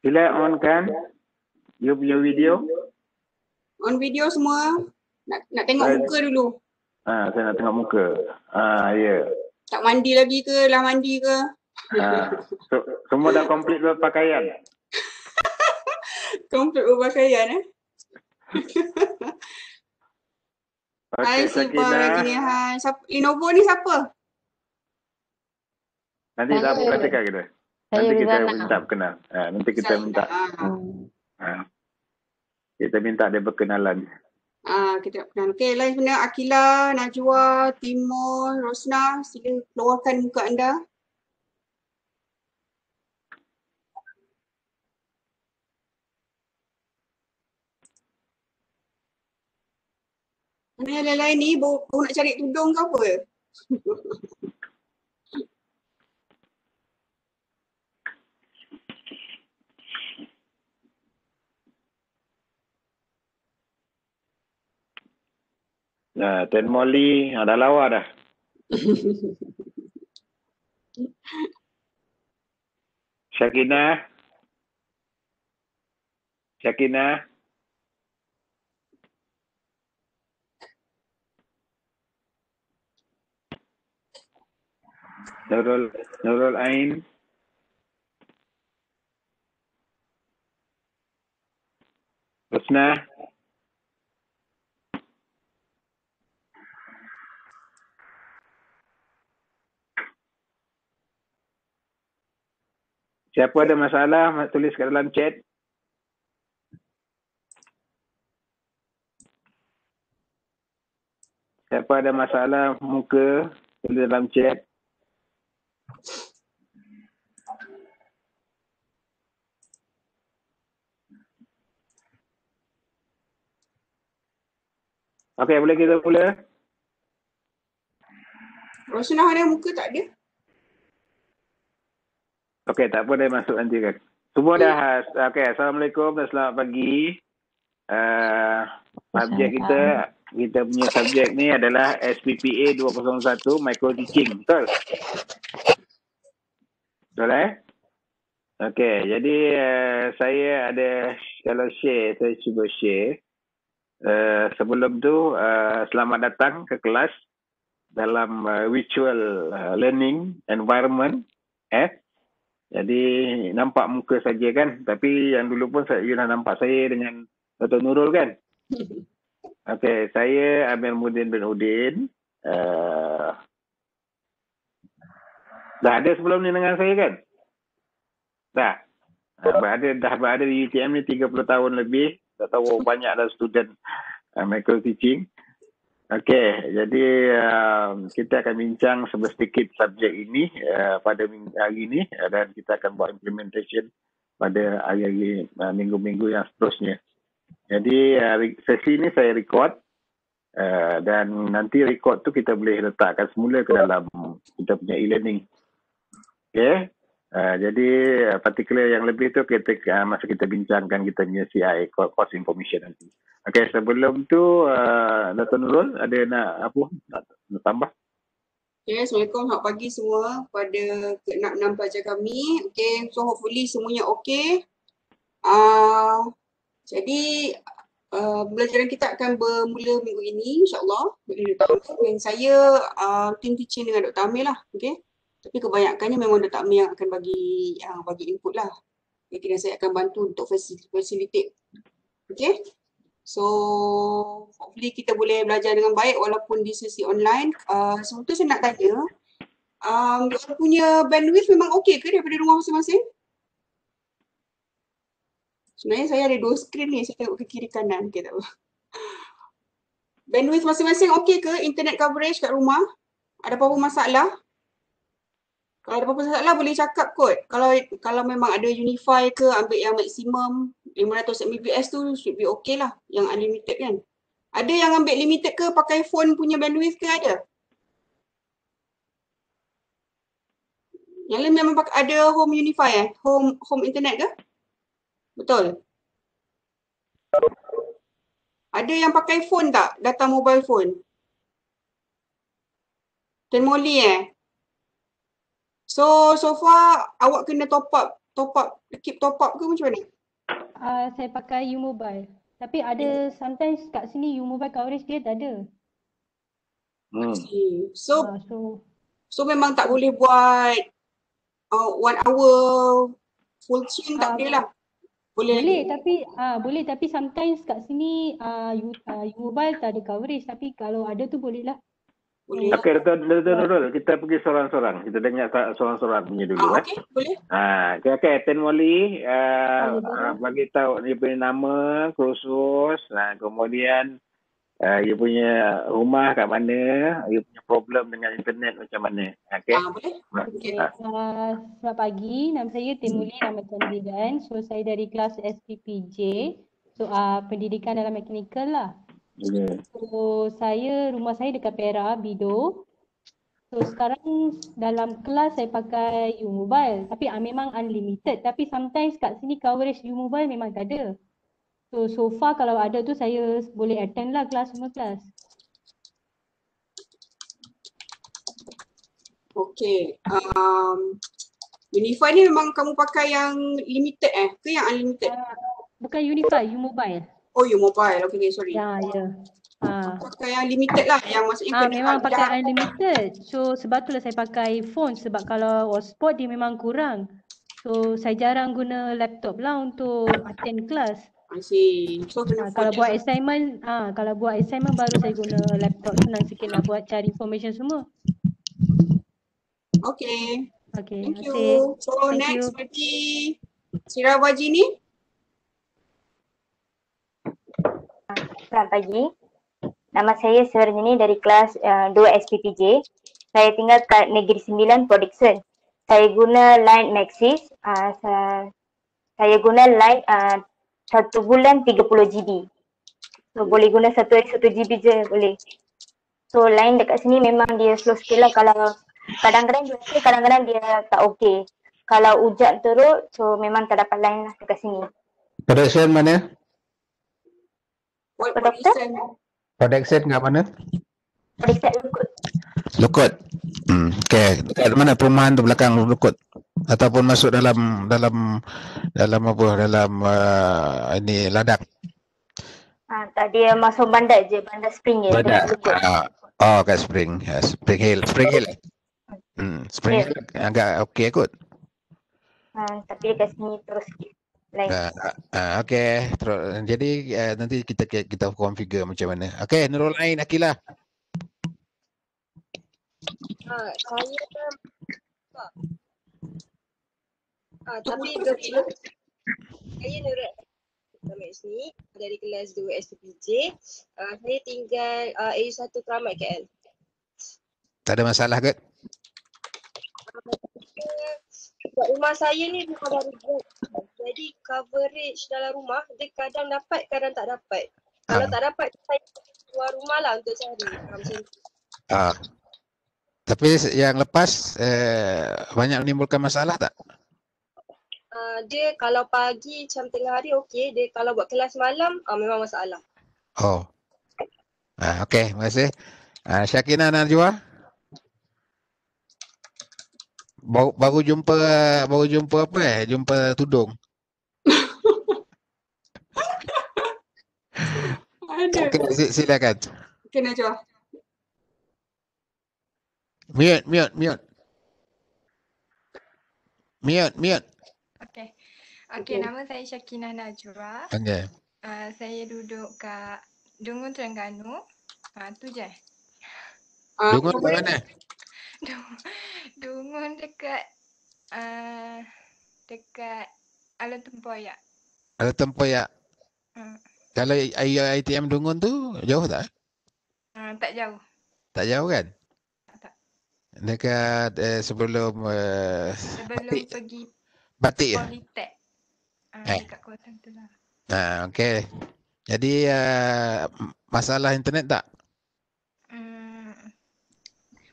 Bila on kan? You punya video? On video semua. Nak, nak tengok Hai. muka dulu. Ha, saya nak tengok muka. Ha, ya. Yeah. Tak mandi lagi ke? Lah mandi ke? Ha. So, semua dah complete berpakaian? komplit berpakaian eh. okay, Hai Sipa, Rajini. Hai. Siapa, Lenovo ni siapa? Nanti tak buka cakap kita. Saya nanti kita Rizana. minta berkenal. Ha, nanti kita Saya minta. Ha. Kita minta dia berkenalan. Ah, ha, kita berkenalan. Okey, lain sebenarnya Akila, Najwa, Timur, Rosna, sila keluarkan muka anda. Mana yang lain-lain ni, baru nak cari tudung ke apa? Ya, ten Molly ha, ah, dah lawa dah. Syakina. Syakina. Nurul Nurul Ain. Husna. Siapa ada masalah, tulis kat dalam chat. Siapa ada masalah muka, tulis dalam chat. Okey, boleh kita mula? Rosnah ada muka tak ada? Okey, tak apa dah masuk nanti kan. Semua dah has. Okey, Assalamualaikum dan selamat pagi. Uh, subjek kita, kita punya subjek ni adalah SPPA 201 Micro Teaching. Betul? Betul eh? Okey, jadi uh, saya ada kalau share, saya cuba share. Uh, sebelum tu, uh, selamat datang ke kelas dalam uh, virtual uh, learning environment. Eh? Jadi nampak muka saja kan. Tapi yang dulu pun saya, you dah nampak saya dengan Dr. Nurul kan. Okey, saya Amir Mudin bin Udin. Uh, dah ada sebelum ni dengan saya kan? Dah. Uh, berada, dah berada di UTM ni 30 tahun lebih. Tak tahu banyak dah student uh, micro teaching. Okey, jadi um, kita akan bincang sedikit subjek ini uh, pada hari ini uh, dan kita akan buat implementation pada hari-hari uh, minggu-minggu yang seterusnya. Jadi uh, sesi ini saya record uh, dan nanti record tu kita boleh letakkan semula ke dalam kita punya e-learning. Okey. Ha, jadi eh, particular yang lebih tu kita uh, ah, masa kita bincangkan kita punya CI cost information nanti. Okey sebelum tu uh, ah, Dato Nurul ada nak apa nak, nak tambah? Okay, Assalamualaikum, selamat pagi semua pada ke enam pelajar kami. Okey, so hopefully semuanya okey. Uh, jadi, uh, kita akan bermula minggu ini, insyaAllah. depan. saya uh, team teaching dengan Dr. Amir lah. Okay. Tapi kebanyakannya memang dah takmir yang akan bagi uh, bagi input lah. Jadi dan saya akan bantu untuk facilitate. Okay. So hopefully kita boleh belajar dengan baik walaupun di sesi online. Uh, ah, Sebelum tu saya nak tanya, um, orang punya bandwidth memang okey ke daripada rumah masing-masing? Sebenarnya saya ada dua skrin ni, saya tengok ke kiri kanan. Okay, tak apa. Bandwidth masing-masing okey ke? Internet coverage kat rumah? Ada apa-apa masalah? Kalau ada apa-apa salah boleh cakap kot. Kalau kalau memang ada unify ke ambil yang maksimum 500 Mbps tu should be okay lah yang unlimited kan. Ada yang ambil limited ke pakai phone punya bandwidth ke ada? Yang lain memang pakai, ada home unify eh? Home home internet ke? Betul? Ada yang pakai phone tak? Data mobile phone? dan molly eh? So so far awak kena top up, top up, keep top up ke macam mana? Uh, saya pakai U Mobile. Tapi ada yeah. Hmm. sometimes kat sini U Mobile coverage dia tak ada. Hmm. So, uh, so so memang tak boleh buat uh, one hour full screen tak uh, boleh lah. Boleh, boleh tapi ah uh, boleh tapi sometimes kat sini uh, U, uh, U Mobile tak ada coverage tapi kalau ada tu boleh lah boleh. Okey, Dr. Dr. Dr. Nurul, kita pergi seorang-seorang. Kita dengar seorang-seorang punya dulu. Ah, eh. okey, boleh. Ah, okey, okey. Wali, eh, ah, bagi tahu dia punya nama, kursus. Nah, kemudian, uh, dia punya rumah kat mana. Dia punya problem dengan internet macam mana. Okey. Ah, boleh. Okey. Ha. selamat pagi. Nama saya Tan Wali, nama Tan So, saya dari kelas SPPJ. So, uh, pendidikan dalam mekanikal lah. Okay. So saya rumah saya dekat Pera, Bido. So sekarang dalam kelas saya pakai U Mobile tapi uh, memang unlimited tapi sometimes kat sini coverage U Mobile memang tak ada. So so far kalau ada tu saya boleh attend lah kelas semua kelas. Okay. Um, Unify ni memang kamu pakai yang limited eh ke yang unlimited? Uh, bukan Unify, U Mobile. Oh you mobile okay sorry. Ya ya. Ha. Pakai yang limited lah yang maksudnya ha, memang pakai unlimited. limited. So sebab itulah saya pakai phone sebab kalau hotspot dia memang kurang. So saya jarang guna laptop lah untuk attend class. Masih. So, ha, kalau buat lah. assignment, ah ha, kalau buat assignment baru saya guna laptop senang sikit nak buat cari information semua. Okay. Okay. Thank you. So Thank next you. Sira Wajini. ni. Selamat pagi. Nama saya Serjini dari kelas uh, eh, 2 SPPJ. Saya tinggal kat Negeri Sembilan, Port Saya guna line Maxis. Uh, saya guna line ah, satu uh, bulan 30 GB. So, boleh guna satu hari satu GB je boleh. So line dekat sini memang dia slow sikit lah kalau kadang-kadang dia okay, kadang-kadang dia tak okey. Kalau hujan teruk, so memang tak dapat line lah dekat sini. Pada mana? Protection. Protection kat mana? Protection lukut. Lukut. Hmm. Okay. Dekat mana perumahan tu belakang lukut? Ataupun masuk dalam dalam dalam apa? Dalam uh, ini ladang. Ha, tadi masuk bandar je, bandar Spring Hill. Bandar. Ah. Oh, kat Spring. Yeah, spring Hill. Spring Hill. Hmm, spring Hill agak okey kot. Ah, tapi dekat sini terus sikit. Uh, okay, Terus, jadi uh, nanti kita kita configure macam mana. Okay, Nurul lain, Akila. Uh, saya uh, tapi saya Nurul Ain dari kelas dua SPJ. Uh, saya tinggal uh, A1 Keramat KL. Tak ada masalah ke? Uh, sebab rumah saya ni rumah dari blok. Jadi coverage dalam rumah dia kadang dapat kadang tak dapat. Ha. Kalau ah. tak dapat saya keluar rumah lah untuk cari. Ha. Tapi yang lepas eh, banyak menimbulkan masalah tak? Ha, dia kalau pagi macam tengah hari okey. Dia kalau buat kelas malam ha, memang masalah. Oh. Ha, okey, terima kasih. Ha, Syakina Najwa. Ha, Baru, baru jumpa baru jumpa apa eh? Jumpa tudung. Okey, silakan. Kena jual. Miot, miot, miot. Miot, miot. Okey. Okey, okay. nama saya Shakina Najwa. Okey. Uh, saya duduk kat Dungun Terengganu. Ha uh, tu je. Uh, Dungun mana? Dungun dekat uh, dekat alat tempoyak. Alat tempoyak. Hmm. Kalau air ATM Dungun tu jauh tak? Eh? Hmm, tak jauh. Tak jauh kan? Dekat eh, sebelum uh, sebelum batik. pergi batik. Politek. Ya? Uh, ah, dekat kawasan tu lah. Ha, ah, okay. Jadi uh, masalah internet tak?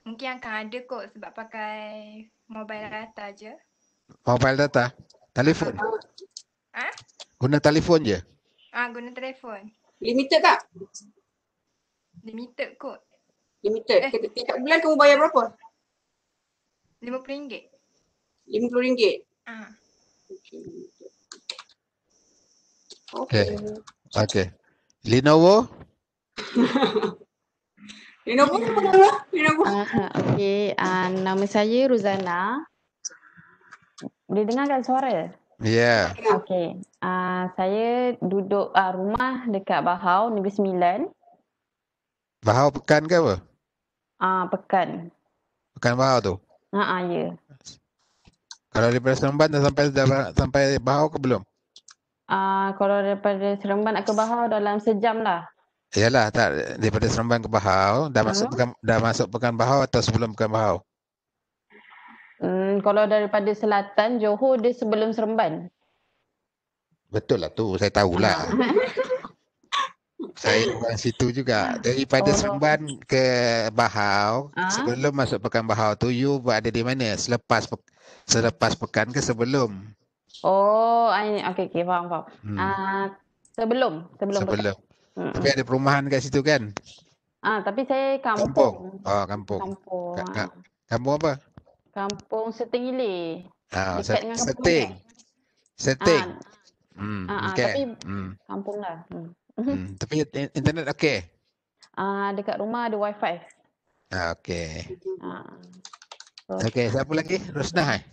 Mungkin akan ada kot sebab pakai mobile data je. Mobile data? Telefon? Ha? Guna telefon je? Ah, ha, guna telefon. Limited tak? Limited kot. Limited? Eh. Tiap bulan kamu bayar berapa? RM50. RM50? Ah. Ha. Okay. Okay. okay. Lenovo? Yang nombor apa nama? Yang ah, ah, nama saya Ruzana. Boleh dengarkan suara? Ya. Yeah. Okay, Uh, saya duduk uh, rumah dekat Bahau, Negeri Sembilan. Bahau Pekan ke apa? Ah Pekan. Pekan Bahau tu? Ha uh, uh, ya. Kalau daripada Seremban dah sampai dah sampai Bahau ke belum? Ah kalau daripada Seremban ke Bahau dalam sejam lah. Yalah tak daripada Seremban ke Bahau dah uh-huh. masuk pekan, dah masuk Pekan Bahau atau sebelum Pekan Bahau? Hmm, kalau daripada selatan Johor dia sebelum Seremban. Betul lah tu saya tahulah. Ah. saya orang situ juga. Daripada oh. Seremban ke Bahau uh-huh. sebelum masuk Pekan Bahau tu you berada di mana selepas pe- selepas pekan ke sebelum? Oh, okey okey faham faham. Hmm. Uh, sebelum sebelum, sebelum. Tapi ada perumahan kat situ kan? Ah, tapi saya kampung. Kampung. Ah, oh, kampung. Kampung. Ha. Kampung apa? Kampung Setengile. Ah, Seting. Seteng. Seteng. Ha. Ah. Hmm, ha, ah, okay. tapi hmm. kampung lah. Hmm. hmm. tapi internet okey. Ah, dekat rumah ada wifi. Ah, ha, okey. Ah. So, okey, siapa lagi? Rosnah. Eh?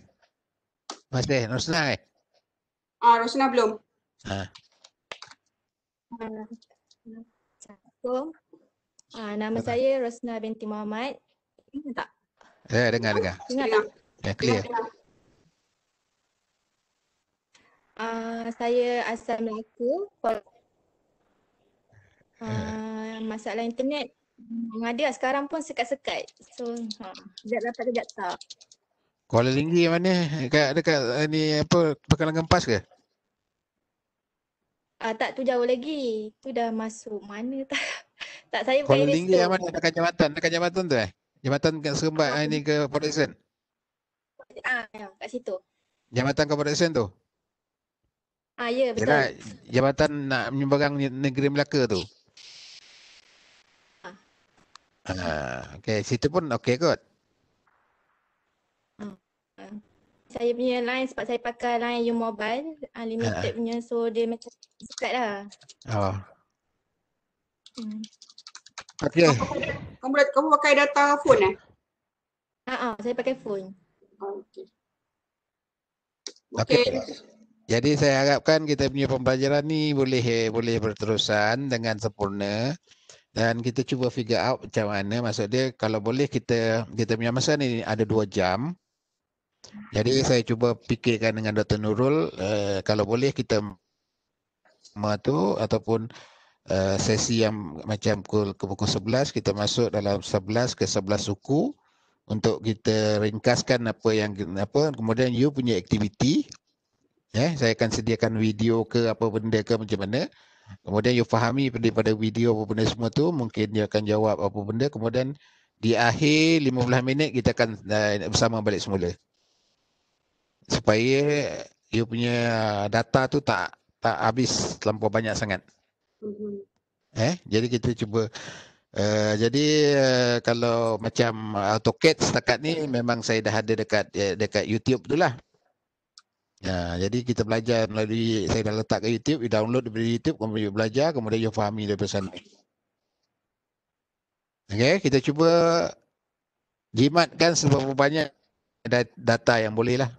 Masih Rosnah. Eh? Ah, Rosnah belum. Ah. Hmm. Assalamualaikum. Uh, nama apa? saya Rosna binti Muhammad. Tak. Eh, dengar, dengar. Dengar tak? Ya, yeah, clear. Uh, saya asal Melaka. For, uh, eh. ah, masalah internet yang ada sekarang pun sekat-sekat. So, uh, dapat, sekejap tak. Kuala Linggi mana? Dekat, dekat ni apa, Pekalangan Pas ke? Ah uh, tak tu jauh lagi. Tu dah masuk mana tak. Tak saya bukan Kuala Lingga yang mana dekat jambatan? Dekat jambatan tu eh? Jabatan kat Serembat ah. ni ke Production? Ah, ya, kat situ. Jabatan ke Production tu? Ah, ya, betul. Yalah, jabatan nak menyeberang negeri Melaka tu. Ah. Ah, okay. situ pun okey kot. saya punya line sebab saya pakai line U-Mobile unlimited uh. punya so dia macam dekat lah. Oh. Hmm. Okay. Kamu, kamu, kamu pakai data phone eh? Haa, uh-uh, saya pakai phone. Okay. okay. okay. Jadi saya harapkan kita punya pembelajaran ni boleh boleh berterusan dengan sempurna dan kita cuba figure out macam mana maksud dia kalau boleh kita kita punya masa ni ada dua jam jadi saya cuba fikirkan dengan Dr. Nurul eh, kalau boleh kita matu ataupun eh, sesi yang macam pukul ke pukul 11 kita masuk dalam 11 ke 11 suku untuk kita ringkaskan apa yang apa kemudian you punya aktiviti ya eh, saya akan sediakan video ke apa benda ke macam mana kemudian you fahami daripada video apa benda semua tu mungkin dia akan jawab apa benda kemudian di akhir 15 minit kita akan uh, bersama balik semula supaya dia punya data tu tak tak habis terlampau banyak sangat. Mm-hmm. Eh, jadi kita cuba uh, jadi uh, kalau macam AutoCAD setakat ni memang saya dah ada dekat eh, dekat YouTube tu lah. Ya, jadi kita belajar melalui saya dah letak ke YouTube, you download daripada YouTube, kemudian you belajar, kemudian you fahami daripada sana. Okey, kita cuba jimatkan seberapa banyak data yang boleh lah.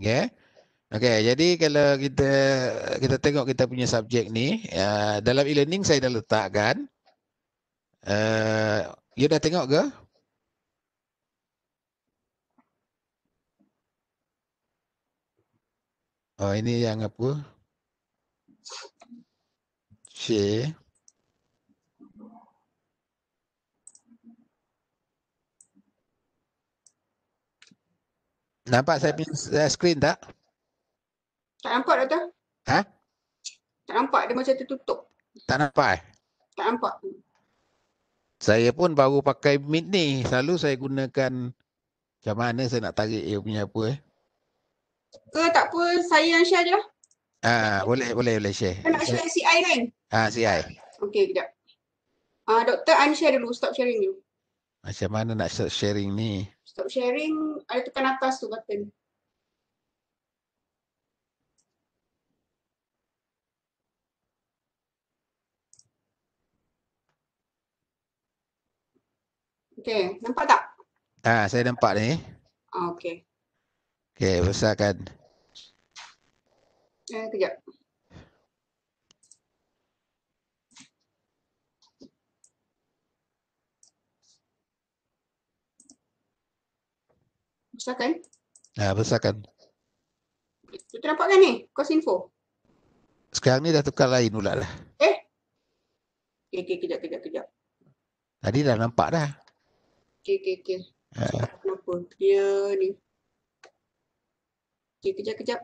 Ya. Okey. okay. jadi kalau kita kita tengok kita punya subjek ni, uh, dalam e-learning saya dah letakkan uh, you dah tengok ke? Oh, ini yang apa? C. Nampak saya punya eh, screen tak? Tak nampak Doktor. Ha? Tak nampak dia macam tertutup. Tak nampak eh? Tak nampak. Saya pun baru pakai mid ni. Selalu saya gunakan macam mana saya nak tarik dia punya apa eh. Ke tak apa saya yang share je lah. Ha, boleh boleh boleh share. Saya nak share CI kan? Ha CI. Okay kejap. Ah uh, doktor share dulu stop sharing dulu. Macam mana nak stop sharing ni? Ah stop sharing. Ada tekan atas tu button. Okay, nampak tak? Ah, saya nampak ni. Ah, okay. Okay, besarkan. Eh, kejap. besarkan. nah ha, besarkan. Tu terdapat kan ni? Kos info? Sekarang ni dah tukar lain pula lah. Eh? Okay, okay, kejap, kejap, kejap. Tadi dah nampak dah. Okay, okay, okay. Ha. Kenapa? Dia ni. Okay, kejap, kejap.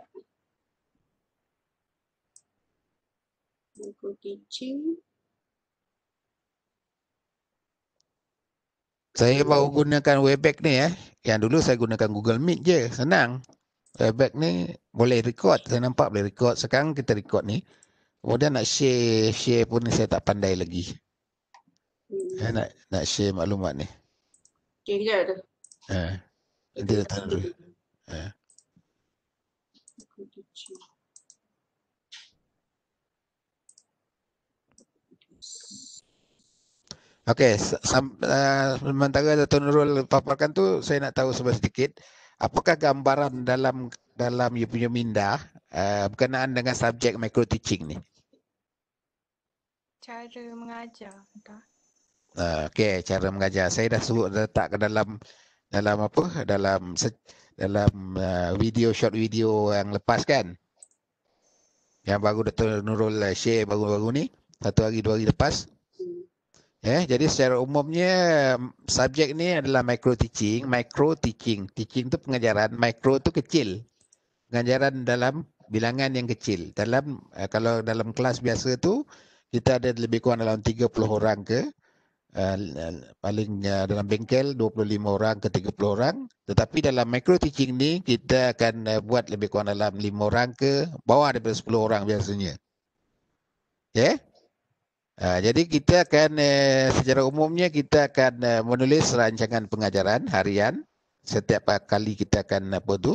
Google teaching. Saya baru gunakan Webex ni eh. Yang dulu saya gunakan Google Meet je. Senang. Webex ni boleh record. Saya nampak boleh record. Sekarang kita record ni. Kemudian nak share. Share pun ni saya tak pandai lagi. Hmm. Eh, nak nak share maklumat ni. Okay, kejap tu. Eh. Ha, nanti datang dulu. Eh. Okey, eh, sementara Dato' Nurul paparkan tu, saya nak tahu sedikit. Apakah gambaran dalam dalam you punya minda uh, berkenaan dengan subjek micro teaching ni? Cara mengajar. Uh, ah, Okey, cara mengajar. Saya dah suruh letak ke dalam dalam apa? Dalam dalam uh, video short video yang lepas kan? Yang baru Dato' Nurul share baru-baru ni. Satu hari, dua hari lepas. Eh, jadi secara umumnya subjek ni adalah micro teaching, micro teaching. Teaching tu pengajaran, micro tu kecil. Pengajaran dalam bilangan yang kecil. Dalam eh, kalau dalam kelas biasa tu kita ada lebih kurang dalam 30 orang ke Uh, paling uh, dalam bengkel 25 orang ke 30 orang tetapi dalam micro teaching ni kita akan uh, buat lebih kurang dalam 5 orang ke bawah daripada 10 orang biasanya ya yeah? Ah, jadi kita akan uh, secara umumnya kita akan uh, menulis rancangan pengajaran harian setiap kali kita akan apa eh, tu.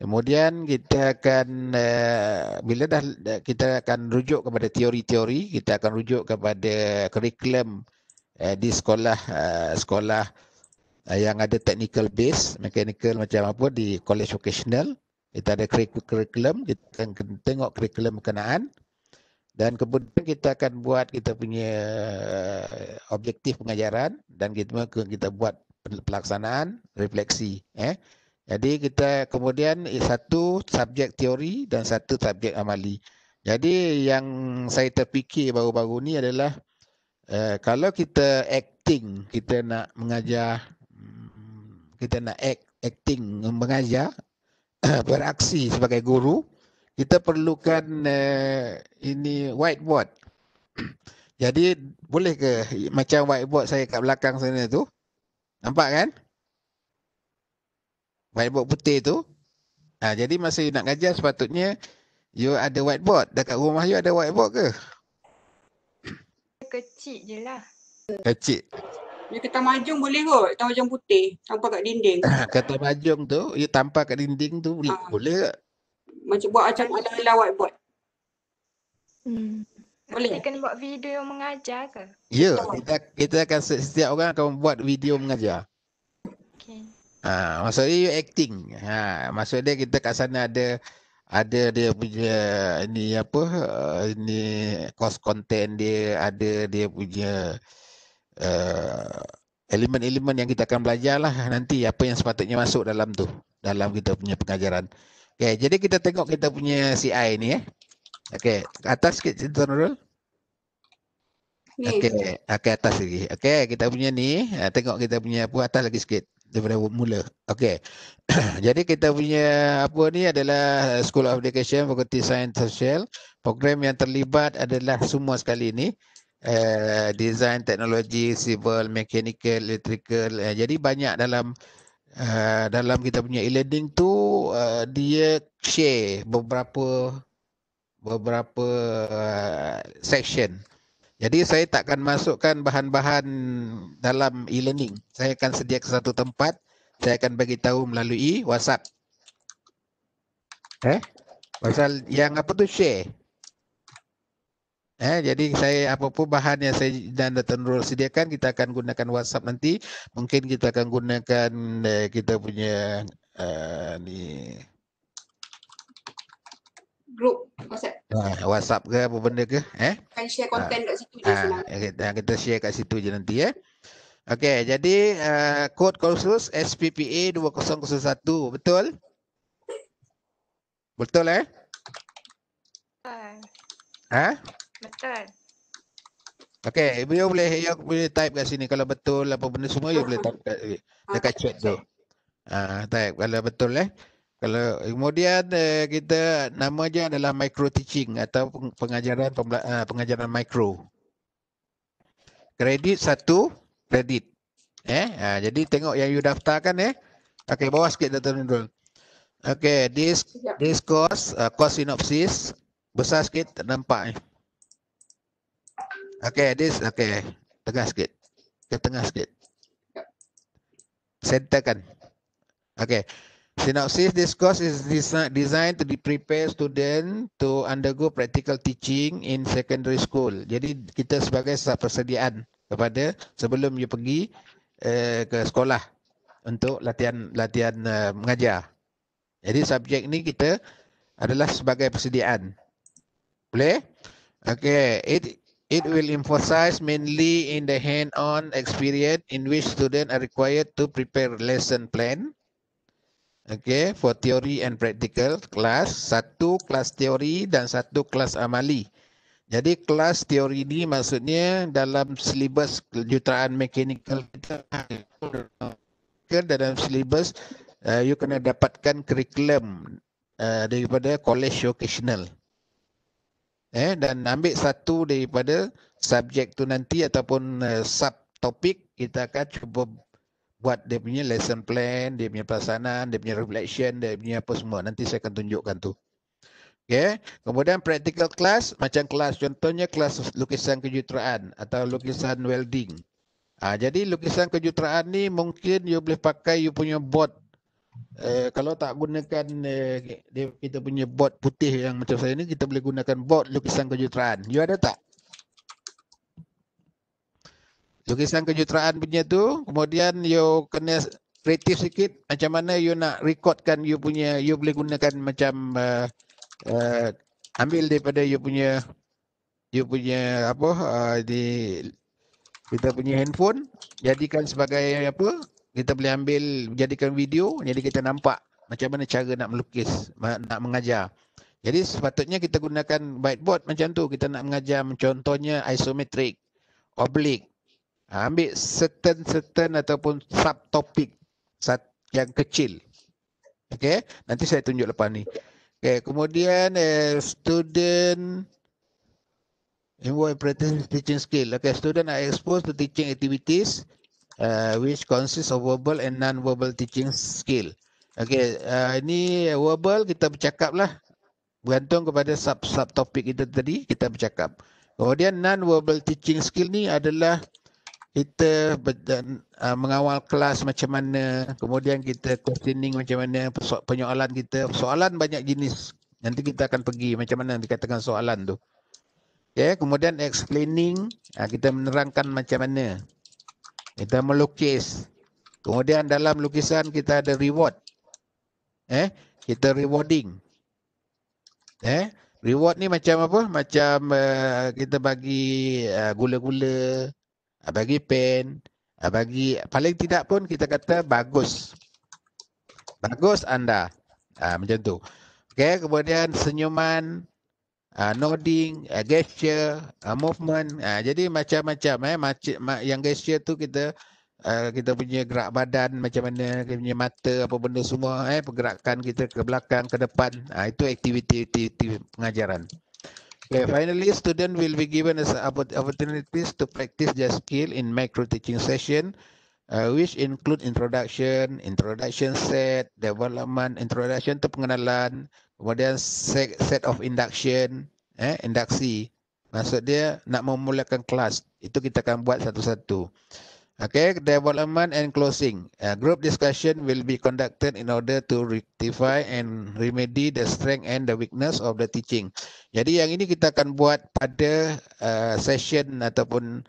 Kemudian kita akan uh, bila dah kita akan rujuk kepada teori-teori, kita akan rujuk kepada curriculum uh, di sekolah uh, sekolah yang ada technical base, mechanical macam apa di college vocational. Kita ada curriculum, kita akan tengok curriculum berkenaan dan kemudian kita akan buat kita punya eh, objektif pengajaran dan kita kita buat pelaksanaan refleksi eh jadi kita kemudian eh, satu subjek teori dan satu subjek amali jadi yang saya terfikir baru-baru ni adalah eh, kalau kita acting kita nak mengajar hmm, kita nak act acting mengajar beraksi sebagai guru kita perlukan uh, ini whiteboard. Jadi boleh ke macam whiteboard saya kat belakang sana tu? Nampak kan? Whiteboard putih tu. Ha, jadi masa you nak kajian sepatutnya you ada whiteboard. Dekat rumah you ada whiteboard ke? Kecil je lah. Kecil. Yang kata majung boleh kot. Kertas majung putih. Tampak kat dinding. Kata majung tu, you tampak kat dinding tu boleh, ah. ha. boleh ke? Macam buat macam ada ala buat. Hmm. Boleh? Kita kena buat video mengajar ke? Ya, yeah, kita, kita akan setiap orang akan buat video mengajar. Okay. Ha, maksudnya you acting. Ha, maksudnya kita kat sana ada ada dia punya ini apa uh, ni cost content dia ada dia punya uh, elemen-elemen yang kita akan belajar lah nanti apa yang sepatutnya masuk dalam tu dalam kita punya pengajaran. Okay, jadi kita tengok kita punya CI ni eh. Okey, atas sikit Cinta Nurul. Okey, okey atas lagi. Okay, kita punya ni, eh, tengok kita punya apa atas lagi sikit daripada mula. Okay, jadi kita punya apa ni adalah School of Education Faculty Science Social. Program yang terlibat adalah semua sekali ni. Uh, design, teknologi, civil, mechanical, electrical. Uh, jadi banyak dalam Ah, dalam kita punya e-learning tu uh, dia share beberapa beberapa uh, section. Jadi saya takkan masukkan bahan-bahan dalam e-learning. Saya akan sedia satu tempat. Saya akan bagi tahu melalui WhatsApp. Eh? Pasal yang apa tu share? Eh, jadi saya apapun bahan yang saya dan Dato' Nurul sediakan kita akan gunakan WhatsApp nanti. Mungkin kita akan gunakan eh, kita punya uh, ni group WhatsApp. Ah, WhatsApp ke apa benda ke? Eh? Kan share content ah, kat situ je. Ah, ah kita, ah, kita share kat situ je nanti ya. Eh? Okey, jadi uh, eh, kod kursus SPPA 2001, betul? Betul eh? Ha? Betul. Okey, beliau boleh you boleh type kat sini kalau betul apa benda semua you boleh type kat ah, dekat chat tu. Ah, type kalau betul eh. Kalau kemudian eh, kita nama dia adalah micro teaching atau pengajaran ah, pengajaran micro. Kredit satu, kredit. Eh, ah, jadi tengok yang you daftarkan eh. Okay, bawah sikit Dr. Nurul. Okay, this, this course, uh, course synopsis. Besar sikit, nampak eh. Okay, this okay. Tengah sikit. Ke tengah sikit. Sentakan. Okay. Synopsis this course is designed to prepare student to undergo practical teaching in secondary school. Jadi kita sebagai persediaan kepada sebelum you pergi eh, ke sekolah untuk latihan-latihan uh, eh, mengajar. Jadi subjek ni kita adalah sebagai persediaan. Boleh? Okay. It It will emphasize mainly in the hand-on experience in which students are required to prepare lesson plan. Okay, for theory and practical class, satu kelas teori dan satu kelas amali. Jadi kelas teori ini maksudnya dalam silibus jutaan mechanical kita dalam silibus uh, you kena dapatkan curriculum uh, daripada college vocational eh dan ambil satu daripada subjek tu nanti ataupun uh, eh, sub topik kita akan cuba buat dia punya lesson plan, dia punya pelaksanaan, dia punya reflection, dia punya apa semua. Nanti saya akan tunjukkan tu. Okay. Kemudian practical class, macam kelas contohnya kelas lukisan kejuruteraan atau lukisan welding. Ha, jadi lukisan kejuruteraan ni mungkin you boleh pakai you punya board Uh, kalau tak gunakan uh, dia, kita punya bot putih yang macam saya ni, kita boleh gunakan bot lukisan kejuteraan. You ada tak? Lukisan kejuteraan punya tu, kemudian you kena kreatif sikit macam mana you nak recordkan you punya, you boleh gunakan macam uh, uh, ambil daripada you punya, you punya apa, uh, di kita punya handphone, jadikan sebagai apa, kita boleh ambil jadikan video jadi kita nampak macam mana cara nak melukis nak mengajar jadi sepatutnya kita gunakan whiteboard macam tu kita nak mengajar contohnya isometric oblique ha, ambil certain certain ataupun sub topik yang kecil okey nanti saya tunjuk lepas ni okey kemudian eh, student Involve practice teaching skill. Okay, student are exposed to teaching activities uh, which consists of verbal and non-verbal teaching skill. Okay, uh, ini verbal kita bercakap lah. Bergantung kepada sub sub topik kita tadi, kita bercakap. Kemudian non-verbal teaching skill ni adalah kita ber, uh, mengawal kelas macam mana, kemudian kita questioning macam mana, penyoalan kita, soalan banyak jenis. Nanti kita akan pergi macam mana dikatakan soalan tu. Okay, kemudian explaining, uh, kita menerangkan macam mana kita melukis. Kemudian dalam lukisan kita ada reward. Eh, kita rewarding. Eh, reward ni macam apa? Macam uh, kita bagi eh, gula-gula, uh, bagi pen, uh, bagi paling tidak pun kita kata bagus. Bagus anda. Uh, macam tu. Okey, kemudian senyuman, uh, nodding, uh, gesture, uh, movement. Uh, jadi macam-macam eh macam yang gesture tu kita uh, kita punya gerak badan macam mana, kita punya mata apa benda semua eh pergerakan kita ke belakang, ke depan. Uh, itu aktiviti-aktiviti pengajaran. Okay, finally, student will be given as opportunities to practice their skill in micro teaching session, uh, which include introduction, introduction set, development, introduction to pengenalan, kemudian set, set of induction, eh, induksi. Maksud dia nak memulakan kelas. Itu kita akan buat satu-satu. Okay, development and closing. Uh, group discussion will be conducted in order to rectify and remedy the strength and the weakness of the teaching. Jadi yang ini kita akan buat pada uh, session ataupun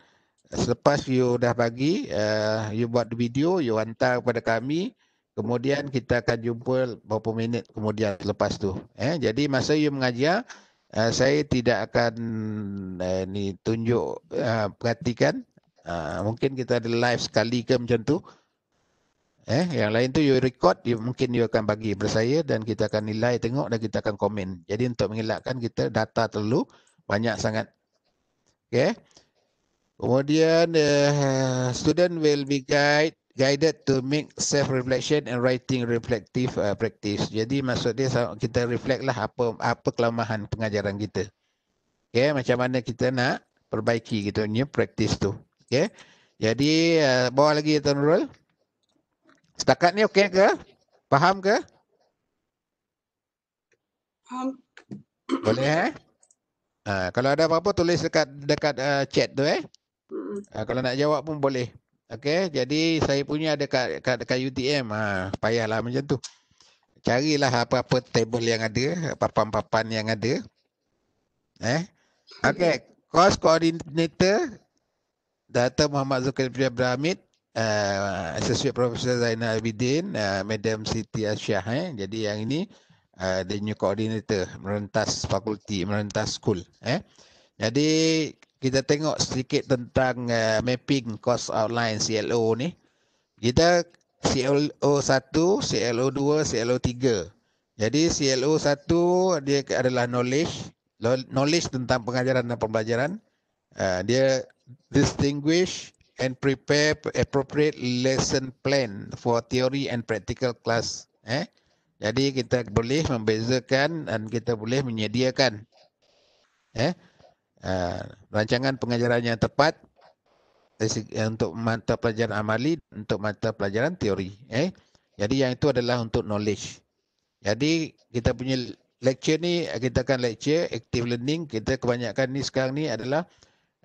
selepas you dah bagi, uh, you buat video, you hantar kepada kami. Kemudian kita akan jumpa beberapa minit kemudian lepas tu. Eh, jadi masa you mengajar, uh, saya tidak akan uh, ni tunjuk uh, perhatikan. Uh, mungkin kita ada live sekali ke macam tu. Eh, yang lain tu you record, you, mungkin you akan bagi kepada saya dan kita akan nilai tengok dan kita akan komen. Jadi untuk mengelakkan kita data terlalu banyak sangat. Okay. Kemudian uh, student will be guide guided to make self reflection and writing reflective uh, practice. Jadi maksud dia kita reflect lah apa apa kelemahan pengajaran kita. Okay, macam mana kita nak perbaiki gitu punya practice tu. Okay. Jadi uh, bawah lagi ya, Tuan Nurul. Setakat ni okey ke? Faham ke? Faham. Boleh eh? Uh, kalau ada apa-apa tulis dekat dekat uh, chat tu eh. Uh, kalau nak jawab pun boleh. Okey, jadi saya punya ada kat, kat dekat UTM. Ha, payahlah macam tu. Carilah apa-apa table yang ada, papan-papan yang ada. Eh. Okey, course coordinator Dr. Muhammad Zulkifli Abdul Uh, Associate Professor Zainal Abidin, uh, Madam Siti Asyah. Eh. Jadi yang ini uh, the new coordinator merentas fakulti, merentas school. Eh. Jadi kita tengok sedikit tentang uh, mapping cost outline CLO ni. Kita CLO 1, CLO 2, CLO 3. Jadi CLO 1 dia adalah knowledge, knowledge tentang pengajaran dan pembelajaran. Uh, dia distinguish and prepare appropriate lesson plan for theory and practical class. Eh? Jadi kita boleh membezakan dan kita boleh menyediakan. Eh? Ha, rancangan pengajaran yang tepat eh, untuk mata pelajaran amali untuk mata pelajaran teori eh jadi yang itu adalah untuk knowledge jadi kita punya lecture ni kita akan lecture active learning kita kebanyakan ni sekarang ni adalah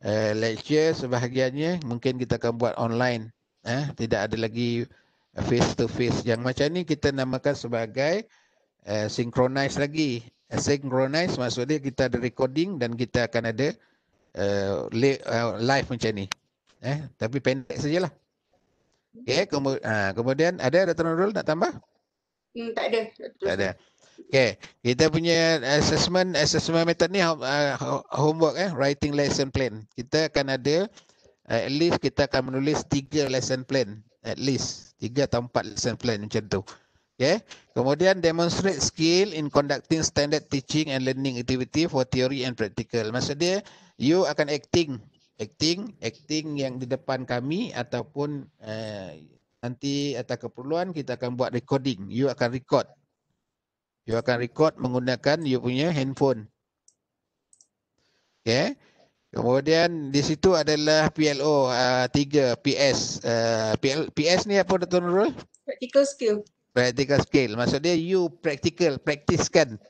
uh, lecture sebahagiannya mungkin kita akan buat online eh tidak ada lagi face to face yang macam ni kita namakan sebagai uh, synchronize lagi synchronize maksudnya kita ada recording dan kita akan ada uh, live macam ni eh tapi pendek sajalah okey ah, kemudian ada Dr Nurul nak tambah hmm tak ada tak ada okey kita punya assessment assessment method ni ah, homework eh writing lesson plan kita akan ada at least kita akan menulis tiga lesson plan at least 3 atau empat lesson plan macam tu Yeah. Kemudian demonstrate skill in conducting standard teaching and learning activity for theory and practical. Maksud dia, you akan acting. Acting, acting yang di depan kami ataupun uh, nanti atas keperluan kita akan buat recording. You akan record. You akan record menggunakan you punya handphone. Okay. Kemudian di situ adalah PLO uh, ah, 3, PS. Uh, ah, PL, PS ni apa Dr. Nurul? Practical skill practical skill. Maksud dia you practical, praktiskan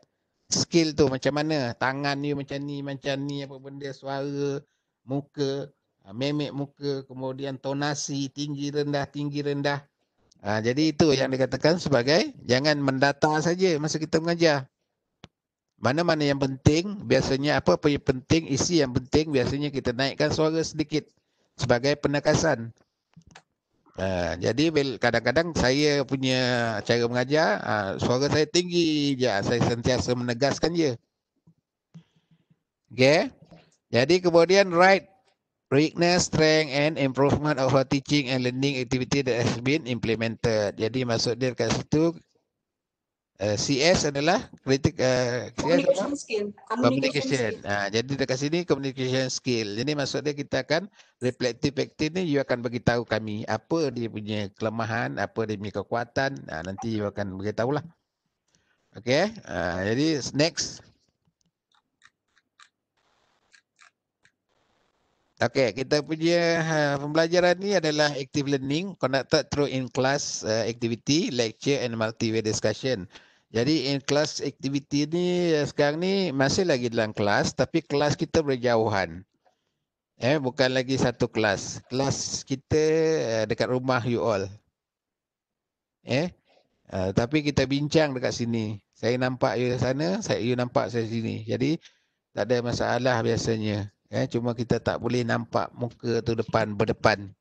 skill tu macam mana. Tangan you macam ni, macam ni, apa benda, suara, muka, ah, memek muka, kemudian tonasi, tinggi rendah, tinggi rendah. Ha, jadi itu yang dikatakan sebagai jangan mendata saja masa kita mengajar. Mana-mana yang penting, biasanya apa apa yang penting, isi yang penting, biasanya kita naikkan suara sedikit sebagai penekasan. Uh, jadi kadang-kadang saya punya cara mengajar, uh, suara saya tinggi je. Ha, saya sentiasa menegaskan dia. Okay. Jadi kemudian right weakness, strength and improvement of our teaching and learning activity that has been implemented. Jadi maksud dia dekat situ, Eh, CS adalah kritik uh, communication CS skill. Communication. communication. Skill. Uh, jadi dekat sini communication skill. Jadi maksud dia kita akan reflective active ni you akan bagi tahu kami apa dia punya kelemahan, apa dia punya kekuatan. Uh, nanti you akan bagi tahulah. Okey. Uh, jadi next Okey, kita punya uh, pembelajaran ni adalah active learning conducted through in-class uh, activity, lecture and multi-way discussion. Jadi in class activity ni eh, sekarang ni masih lagi dalam kelas tapi kelas kita berjauhan. Eh bukan lagi satu kelas. Kelas kita uh, dekat rumah you all. Eh uh, tapi kita bincang dekat sini. Saya nampak you sana, saya you nampak saya sini. Jadi tak ada masalah biasanya. Eh cuma kita tak boleh nampak muka tu depan berdepan.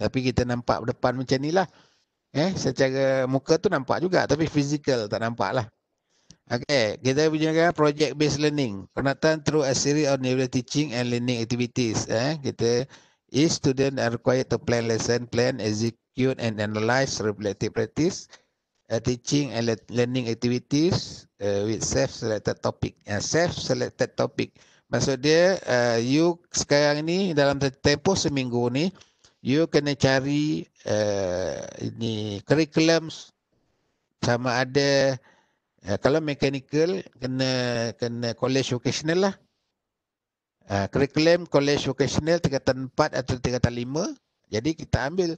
Tapi kita nampak berdepan macam nilah. Eh, secara muka tu nampak juga tapi physical tak nampak lah. Okay, kita punya project based learning. Penataan through a series of new teaching and learning activities. Eh, kita each student are required to plan lesson, plan, execute and analyze reflective practice. Uh, teaching and learning activities uh, with self selected topic uh, self selected topic maksud dia uh, you sekarang ni dalam tempoh seminggu ni you kena cari uh, ini curriculum sama ada uh, kalau mechanical kena kena college vocational lah uh, curriculum college vocational tingkatan 4 atau tingkatan 5 jadi kita ambil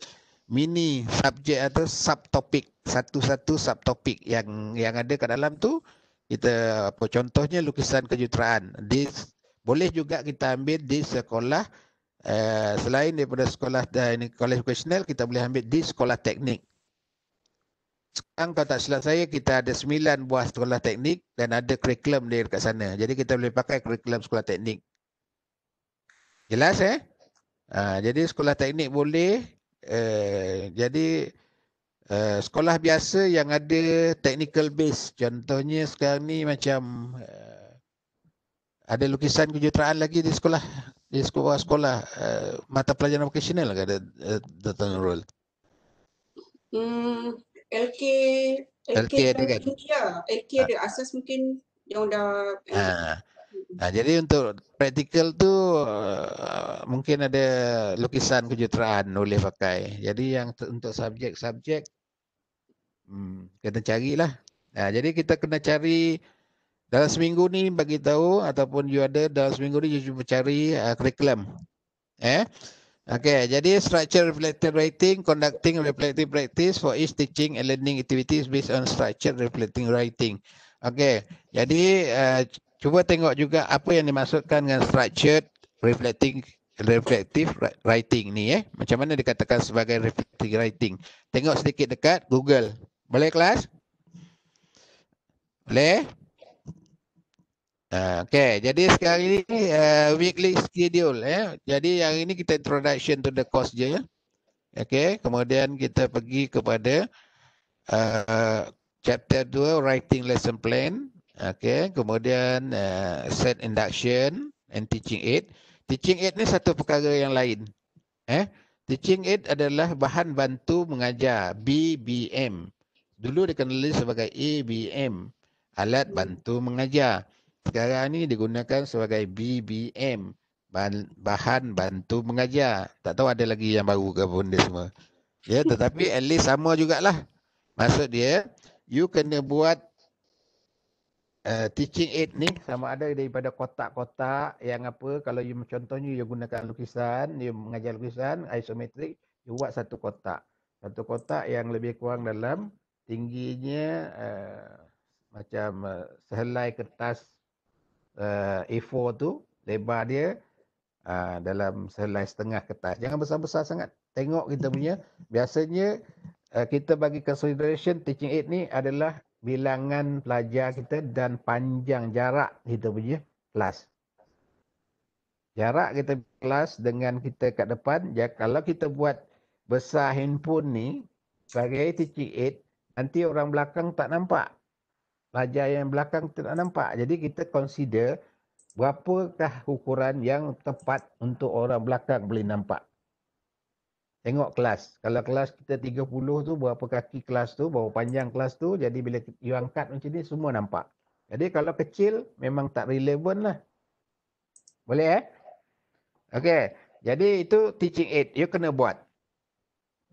mini subjek atau subtopik satu-satu subtopik yang yang ada kat dalam tu kita apa contohnya lukisan kejuruteraan this boleh juga kita ambil di sekolah Eh, selain daripada sekolah ini eh, kolej profesional kita boleh ambil di sekolah teknik sekarang kalau tak silap saya, kita ada sembilan buah sekolah teknik dan ada kurikulum dia dekat sana. Jadi kita boleh pakai kurikulum sekolah teknik. Jelas eh? Ha, jadi sekolah teknik boleh. Eh, jadi eh, sekolah biasa yang ada technical base. Contohnya sekarang ni macam eh, ada lukisan kejuteraan lagi di sekolah di sekolah-sekolah uh, eh, mata pelajaran vocational ke ada uh, eh, Dr. Nurul? Hmm, LK, LK, LK ada kan? Ya, LK ha. Ah. ada asas mungkin yang dah... Ha. Ha, jadi untuk praktikal tu uh, mungkin ada lukisan kejuruteraan boleh pakai. Jadi yang untuk subjek-subjek hmm, kita carilah. Nah, jadi kita kena cari dalam seminggu ni bagi tahu ataupun you ada dalam seminggu ni you cuba cari uh, curriculum. Eh? Okay, jadi structure reflective writing, conducting reflective practice for each teaching and learning activities based on structure reflective writing. Okay, jadi uh, cuba tengok juga apa yang dimaksudkan dengan structured reflecting reflective writing ni eh. Macam mana dikatakan sebagai reflective writing. Tengok sedikit dekat Google. Boleh kelas? Boleh? Ah, okay, jadi sekarang ini uh, weekly schedule. Eh. Jadi yang ini kita introduction to the course je. Ya. Okay, kemudian kita pergi kepada uh, chapter 2, writing lesson plan. Okay, kemudian uh, set induction and teaching aid. Teaching aid ni satu perkara yang lain. Eh, Teaching aid adalah bahan bantu mengajar, BBM. Dulu dikenali sebagai ABM, alat bantu mengajar sekarang ni digunakan sebagai BBM bahan bantu mengajar tak tahu ada lagi yang baru ke pun dia semua ya tetapi at least sama jugalah maksud dia you kena buat uh, teaching aid ni sama ada daripada kotak-kotak yang apa kalau you contohnya you gunakan lukisan you mengajar lukisan isometrik you buat satu kotak satu kotak yang lebih kurang dalam tingginya uh, macam uh, sehelai kertas uh, eh, A4 tu lebar dia uh, dalam selai setengah kertas. Jangan besar-besar sangat. Tengok kita punya. Biasanya uh, kita bagi consideration teaching aid ni adalah bilangan pelajar kita dan panjang jarak kita punya kelas. Jarak kita kelas dengan kita kat depan. Ya, kalau kita buat besar handphone ni sebagai teaching aid, nanti orang belakang tak nampak pelajar yang belakang kita tak nampak. Jadi kita consider berapakah ukuran yang tepat untuk orang belakang boleh nampak. Tengok kelas. Kalau kelas kita 30 tu, berapa kaki kelas tu, berapa panjang kelas tu. Jadi bila you angkat macam ni, semua nampak. Jadi kalau kecil, memang tak relevan lah. Boleh eh? Okay. Jadi itu teaching aid. You kena buat.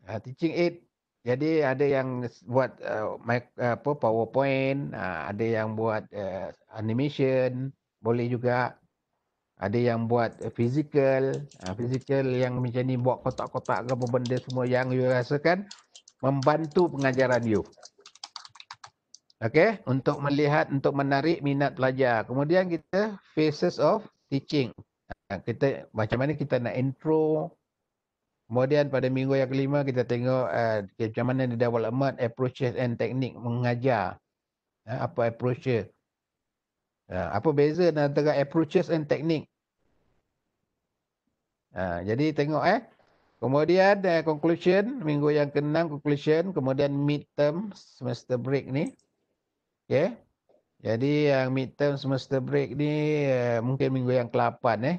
Ha, teaching aid jadi ada yang buat uh, uh, apa PowerPoint, uh, ada yang buat uh, animation, boleh juga. Ada yang buat uh, physical, uh, physical yang macam ni buat kotak-kotak ke apa benda semua yang you rasakan membantu pengajaran you. Okay? untuk melihat untuk menarik minat pelajar. Kemudian kita faces of teaching. Uh, kita macam mana kita nak intro, Kemudian pada minggu yang kelima kita tengok uh, macam mana the development approaches and teknik mengajar. Uh, apa approaches dia. Ya, apa beza antara approaches and teknik Uh, ya, jadi tengok eh. Kemudian uh, conclusion. Minggu yang ke-6 conclusion. Kemudian midterm semester break ni. Okay. Jadi yang uh, midterm semester break ni uh, mungkin minggu yang ke-8 eh.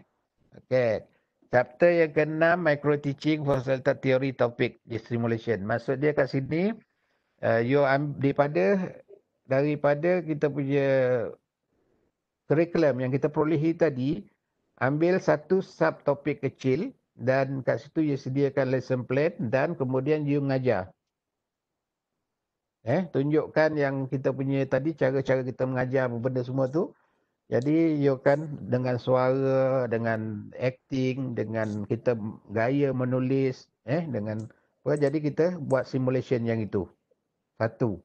Okay. Chapter yang ke-6, Micro Teaching for Selected Theory Topic Stimulation. Maksud dia kat sini, uh, you um, daripada, daripada kita punya curriculum yang kita perolehi tadi, ambil satu subtopik kecil dan kat situ you sediakan lesson plan dan kemudian you mengajar. Eh, tunjukkan yang kita punya tadi, cara-cara kita mengajar benda semua tu. Jadi you kan dengan suara, dengan acting, dengan kita gaya menulis, eh dengan apa jadi kita buat simulation yang itu. Satu.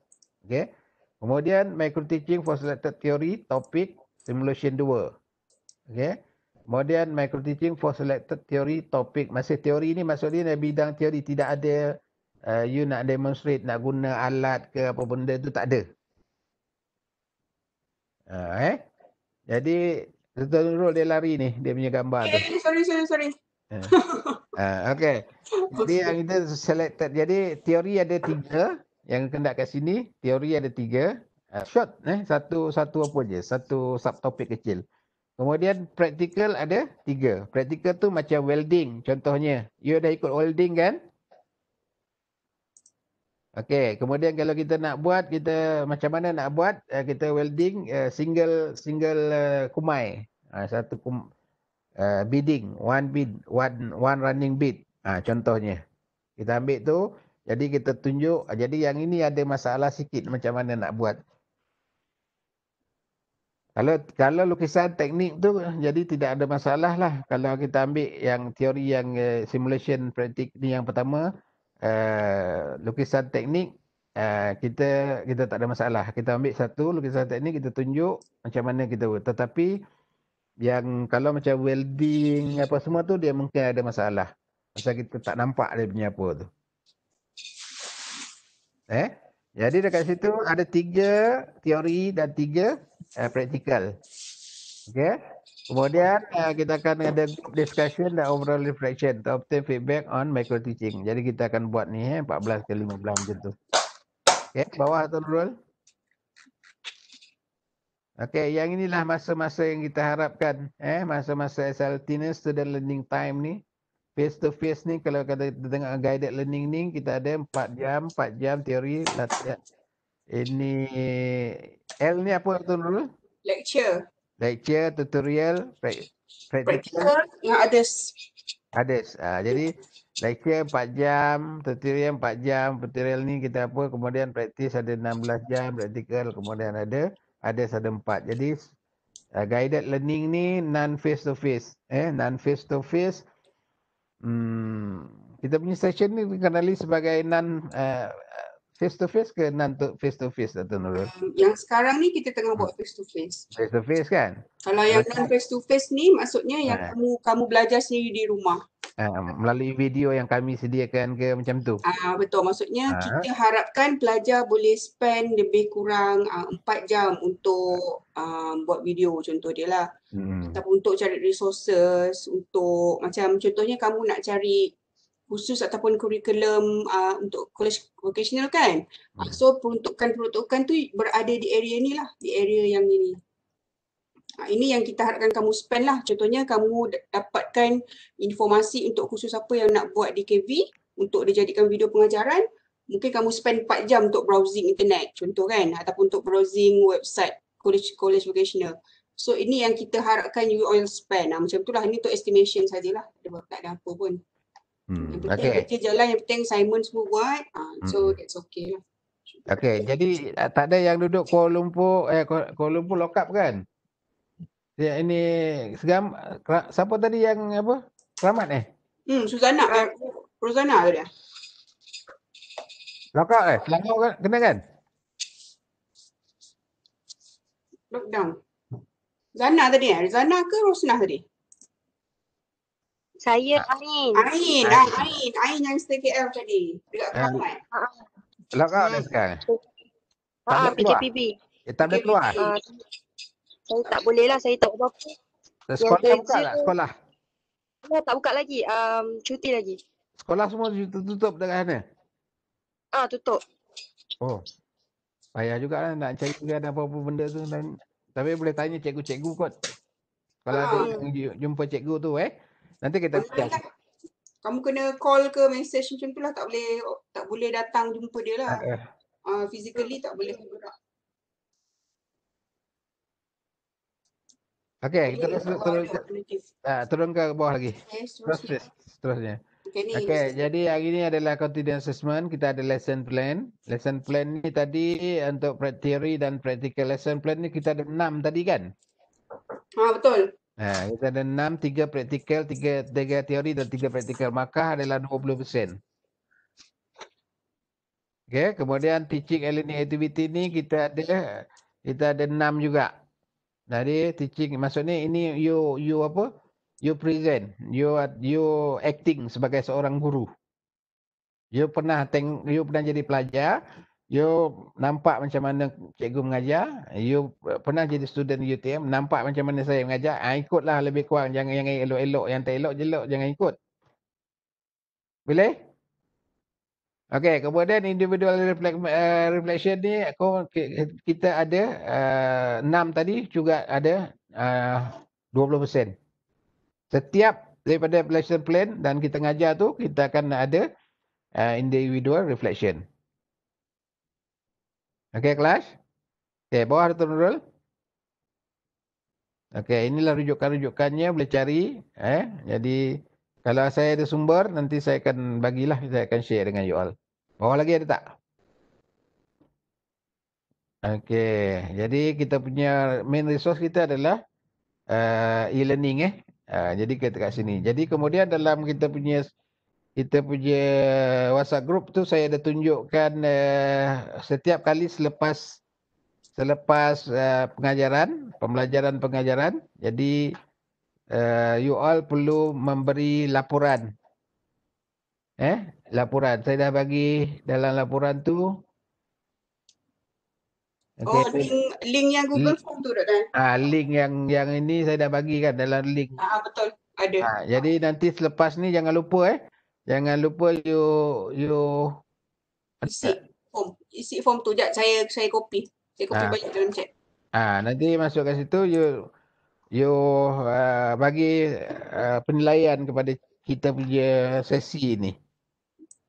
Okey. Kemudian micro teaching for selected theory topic simulation 2. Okey. Kemudian micro teaching for selected theory topic masih teori ni maksud dia bidang teori tidak ada uh, you nak demonstrate nak guna alat ke apa benda tu tak ada. Uh, eh jadi Tuan Nurul dia lari ni dia punya gambar okay, tu. Sorry sorry sorry. Eh. Uh, ah, okay. Jadi yang kita selected. Jadi teori ada tiga. Yang kena kat sini. Teori ada tiga. Uh, short. Eh? Satu satu apa je. Satu subtopik kecil. Kemudian practical ada tiga. Practical tu macam welding contohnya. You dah ikut welding kan? Okey, kemudian kalau kita nak buat kita macam mana nak buat uh, kita welding uh, single single uh, kumai. Uh, satu kum uh, bidding, one bid, one one running bid. Uh, ah, contohnya. Kita ambil tu, jadi kita tunjuk uh, jadi yang ini ada masalah sikit macam mana nak buat. Kalau kalau lukisan teknik tu jadi tidak ada masalah lah. Kalau kita ambil yang teori yang uh, simulation practice ni yang pertama, uh, lukisan teknik uh, kita kita tak ada masalah. Kita ambil satu lukisan teknik kita tunjuk macam mana kita buat. Tetapi yang kalau macam welding apa semua tu dia mungkin ada masalah. Masa kita tak nampak dia punya apa tu. Eh? Jadi dekat situ ada tiga teori dan tiga uh, praktikal. Okay? Kemudian uh, kita akan ada group discussion dan overall reflection to obtain feedback on micro teaching. Jadi kita akan buat ni eh, 14 ke 15 macam tu. Okay, bawah atau Nurul. Okay, yang inilah masa-masa yang kita harapkan. Eh, masa-masa SLT ni, student learning time ni. Face to face ni, kalau kita tengok guided learning ni, kita ada 4 jam, 4 jam teori. Ini, L ni apa tu Nurul? Lecture lecture, tutorial, practical. Yang ada. Ada. Ha, jadi lecture empat jam, tutorial empat jam, tutorial ni kita apa, kemudian praktis ada enam belas jam, practical, kemudian ada, ada ada empat. Jadi uh, guided learning ni non face to face. Eh, non face to face. Hmm, kita punya session ni dikenali sebagai non uh, face to face ke non face to face Dr. Nurul? Um, yang sekarang ni kita tengah buat face to face. Face to face kan? Kalau yang non face to face ni maksudnya yang ha. kamu kamu belajar sendiri di rumah. Ha, melalui video yang kami sediakan ke macam tu. Ah ha, betul maksudnya ha. kita harapkan pelajar boleh spend lebih kurang uh, 4 jam untuk um, buat video contoh dia lah. Hmm. Ataupun untuk cari resources untuk macam contohnya kamu nak cari khusus ataupun kurikulum uh, untuk college vocational kan. Uh, so peruntukan-peruntukan tu berada di area ni lah, di area yang ini. Uh, ini yang kita harapkan kamu spend lah. Contohnya kamu dapatkan informasi untuk khusus apa yang nak buat di KV untuk dijadikan video pengajaran. Mungkin kamu spend 4 jam untuk browsing internet contoh kan ataupun untuk browsing website college college vocational. So ini yang kita harapkan you all spend. Nah, macam itulah. Ini untuk estimation sajalah. Tak ada apa pun. Hmm, yang penting kerja jalan, yang penting Simon semua buat. Uh, so hmm. that's okay lah. Okay, jadi ah, tak ada yang duduk Kuala Lumpur, eh, Kuala Lumpur lokap kan? Ya, ini segam, siapa tadi yang apa? Selamat eh? Hmm, Suzana, uh, tu dia. Lokap eh? Selangor eh? kan? Kena kan? Lockdown. Zana tadi eh? Zana ke Rosana tadi? Saya ah. Ain. Ain, Ain, ah, Ain, Ain yang stay KL tadi. Dekat Kamat. Ha. Lah kau dah Ha, PKPB. Kita boleh keluar. Uh, saya tak boleh lah, saya tak apa. Sekolah buka tak buka lah, sekolah. Oh, tak buka lagi. Um, cuti lagi. Sekolah semua tutup, tutup dekat sana? Ah, uh, tutup. Oh. Payah jugalah nak cari kerana apa-apa benda tu. Dan... Tapi boleh tanya cikgu-cikgu kot. Kalau ada jumpa cikgu tu eh. Nanti kita lah. kamu, kena call ke message macam tu lah tak boleh tak boleh datang jumpa dia lah. Uh, physically tak boleh Okey, kita terus terus terus ah, turun ke bawah lagi. Terus okay, terus seterusnya. Okey, okay, jadi hari ini adalah continuous assessment, kita ada lesson plan. Lesson plan ni tadi untuk theory dan practical lesson plan ni kita ada enam tadi kan? Ah ha, betul. Nah, ha, kita ada enam, tiga praktikal, tiga, tiga teori dan tiga praktikal. Maka adalah 20%. Okay, kemudian teaching and learning activity ni kita ada kita ada enam juga. Jadi teaching maksudnya ini you you apa? You present, you you acting sebagai seorang guru. You pernah teng, you pernah jadi pelajar, You nampak macam mana cikgu mengajar. You pernah jadi student UTM. Nampak macam mana saya mengajar. Ha, ikutlah lebih kurang. Jangan yang elok-elok. Yang tak elok je elok. Jangan ikut. Boleh? Okay. Kemudian individual eh, reflection ni. Aku, kita ada uh, tadi juga ada eh, uh, 20%. Setiap daripada lesson plan dan kita mengajar tu. Kita akan ada uh, individual Reflection. Okey kelas. Okey bawah tu nurul. Okey inilah rujukan-rujukannya boleh cari. Eh? Jadi kalau saya ada sumber nanti saya akan bagilah. Saya akan share dengan you all. Bawah lagi ada tak? Okey. Jadi kita punya main resource kita adalah uh, e-learning eh. Uh, jadi kita kat sini. Jadi kemudian dalam kita punya kita punya WhatsApp group tu saya ada tunjukkan uh, setiap kali selepas selepas uh, pengajaran, pembelajaran pengajaran. Jadi uh, you all perlu memberi laporan. Eh, laporan. Saya dah bagi dalam laporan tu. Oh, okay. Oh, link link yang Google link, Form tu dah kan? Ah, link yang yang ini saya dah bagi kan dalam link. Ah, betul. Ada. Ah, jadi nanti selepas ni jangan lupa eh. Jangan lupa you you isi form isi form tu jap saya saya kopi, Saya kopi ha. Ah. balik dalam chat. Ah ha, nanti masuk kat situ you you uh, bagi uh, penilaian kepada kita punya sesi ni.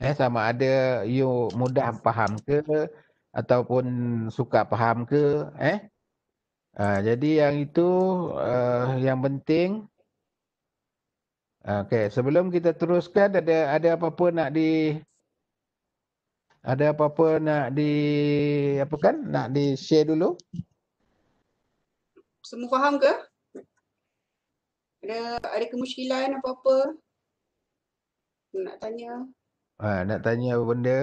Eh sama ada you mudah faham ke ataupun suka faham ke eh. Uh, jadi yang itu uh, yang penting Okey, sebelum kita teruskan ada ada apa-apa nak di ada apa-apa nak di apa kan? Nak di share dulu. Semua faham ke? Ada ada kemusykilan apa-apa? Nak tanya. Ha, nak tanya apa benda?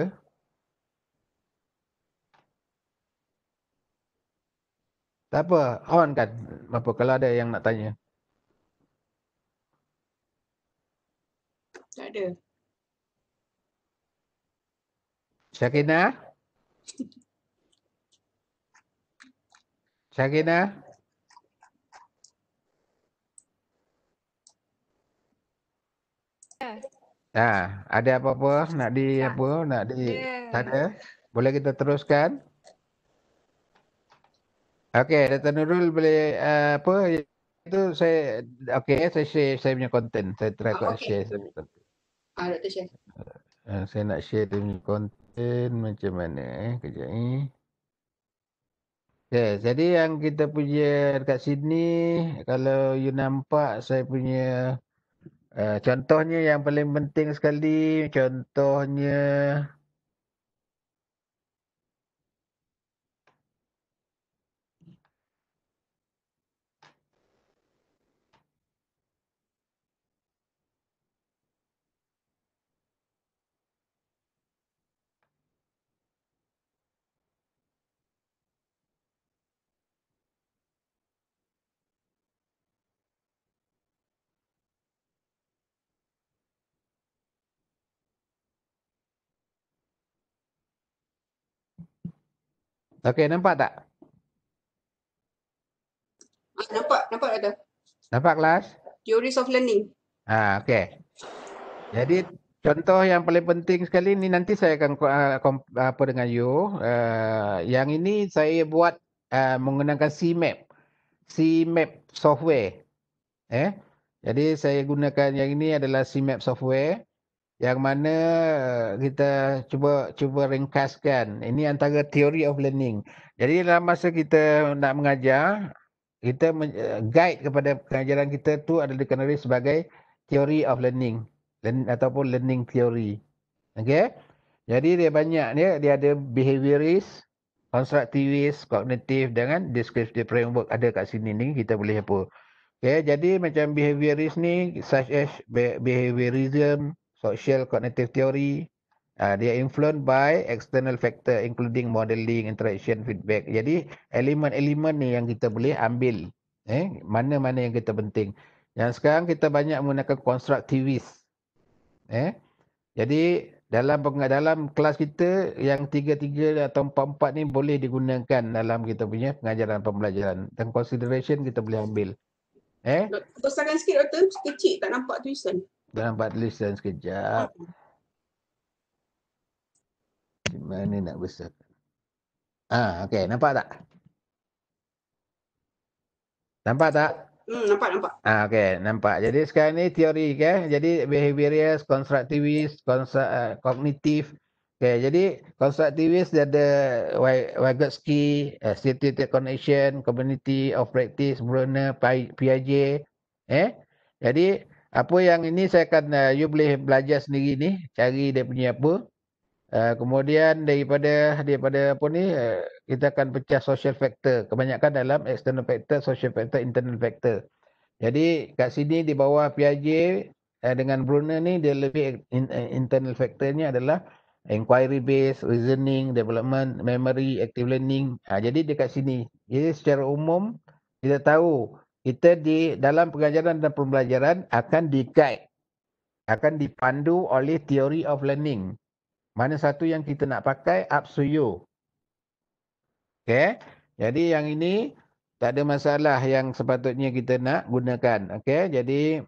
Tak apa, on kan. Apa kalau ada yang nak tanya? Tak ada. Syakina? Syakina? Ya. Ha, ada apa-apa nak di tak. Ya. apa nak di yeah. ada? Boleh kita teruskan? Okey, Dr. Nurul boleh uh, apa itu saya okey saya share saya punya content. Saya try oh, okay. share saya punya content. Ah, Dr. Chef. Uh, saya nak share dia punya konten macam mana eh. Kejap ni. Eh. Okay, jadi yang kita punya dekat sini, kalau you nampak saya punya uh, contohnya yang paling penting sekali, contohnya Okey, nampak tak? Nampak, nampak ada. Nampak kelas? Theories of learning. Ah, okey. Jadi contoh yang paling penting sekali ni nanti saya akan uh, apa dengan you. Uh, yang ini saya buat uh, menggunakan CMAP. CMAP software. Eh? Jadi saya gunakan yang ini adalah CMAP software yang mana eh, kita cuba cuba ringkaskan ini antara theory of learning jadi dalam masa kita nak mengajar kita eh, guide kepada pengajaran kita tu adalah dikenali sebagai theory of learning ataupun learning theory okey jadi dia banyak dia dia ada behaviorist constructivist cognitive dengan descriptive framework ada kat sini ni kita boleh apa okey jadi macam behaviorist ni such as behaviorism social cognitive theory uh, they are influenced by external factor including modeling interaction feedback jadi elemen-elemen ni yang kita boleh ambil eh mana-mana yang kita penting yang sekarang kita banyak menggunakan constructivist eh jadi dalam dalam kelas kita yang tiga-tiga atau empat-empat ni boleh digunakan dalam kita punya pengajaran pembelajaran dan consideration kita boleh ambil. Eh? Besarkan sikit doktor, kecil tak nampak tulisan dalam bad list dan sekejap. Di mana nak besar? Ah, okey, nampak tak? Nampak tak? Hmm, nampak, nampak. Ah, okey, nampak. Jadi sekarang ni teori ke? Okay? Jadi behaviorist, constructivist, kognitif. Okey, jadi constructivist dia ada Vygotsky, uh, Stated Connection, Community of Practice, Brunner, Piaget. Eh? Jadi, apa yang ini saya akan uh, you boleh belajar sendiri ni cari dia punya apa uh, kemudian daripada daripada apa ni uh, kita akan pecah social factor kebanyakan dalam external factor social factor internal factor jadi kat sini di bawah Piaget uh, dengan Brunner ni dia lebih in, uh, internal factornya adalah inquiry based reasoning development memory active learning uh, jadi dekat sini jadi secara umum kita tahu kita di dalam pengajaran dan pembelajaran akan di guide akan dipandu oleh theory of learning mana satu yang kita nak pakai up to you okey jadi yang ini tak ada masalah yang sepatutnya kita nak gunakan okey jadi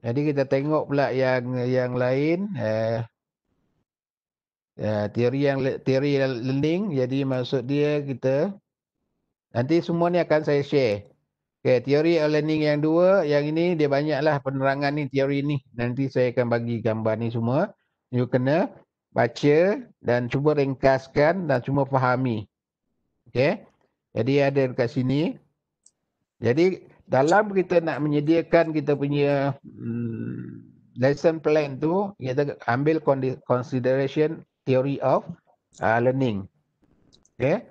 jadi kita tengok pula yang yang lain eh, ya, teori yang teori learning jadi maksud dia kita nanti semua ni akan saya share okay, teori learning yang dua yang ini dia banyaklah penerangan ni teori ni nanti saya akan bagi gambar ni semua you kena baca dan cuba ringkaskan dan cuma fahami okey jadi ada dekat sini jadi dalam kita nak menyediakan kita punya hmm, lesson plan tu kita ambil consideration theory of uh, learning. Okay.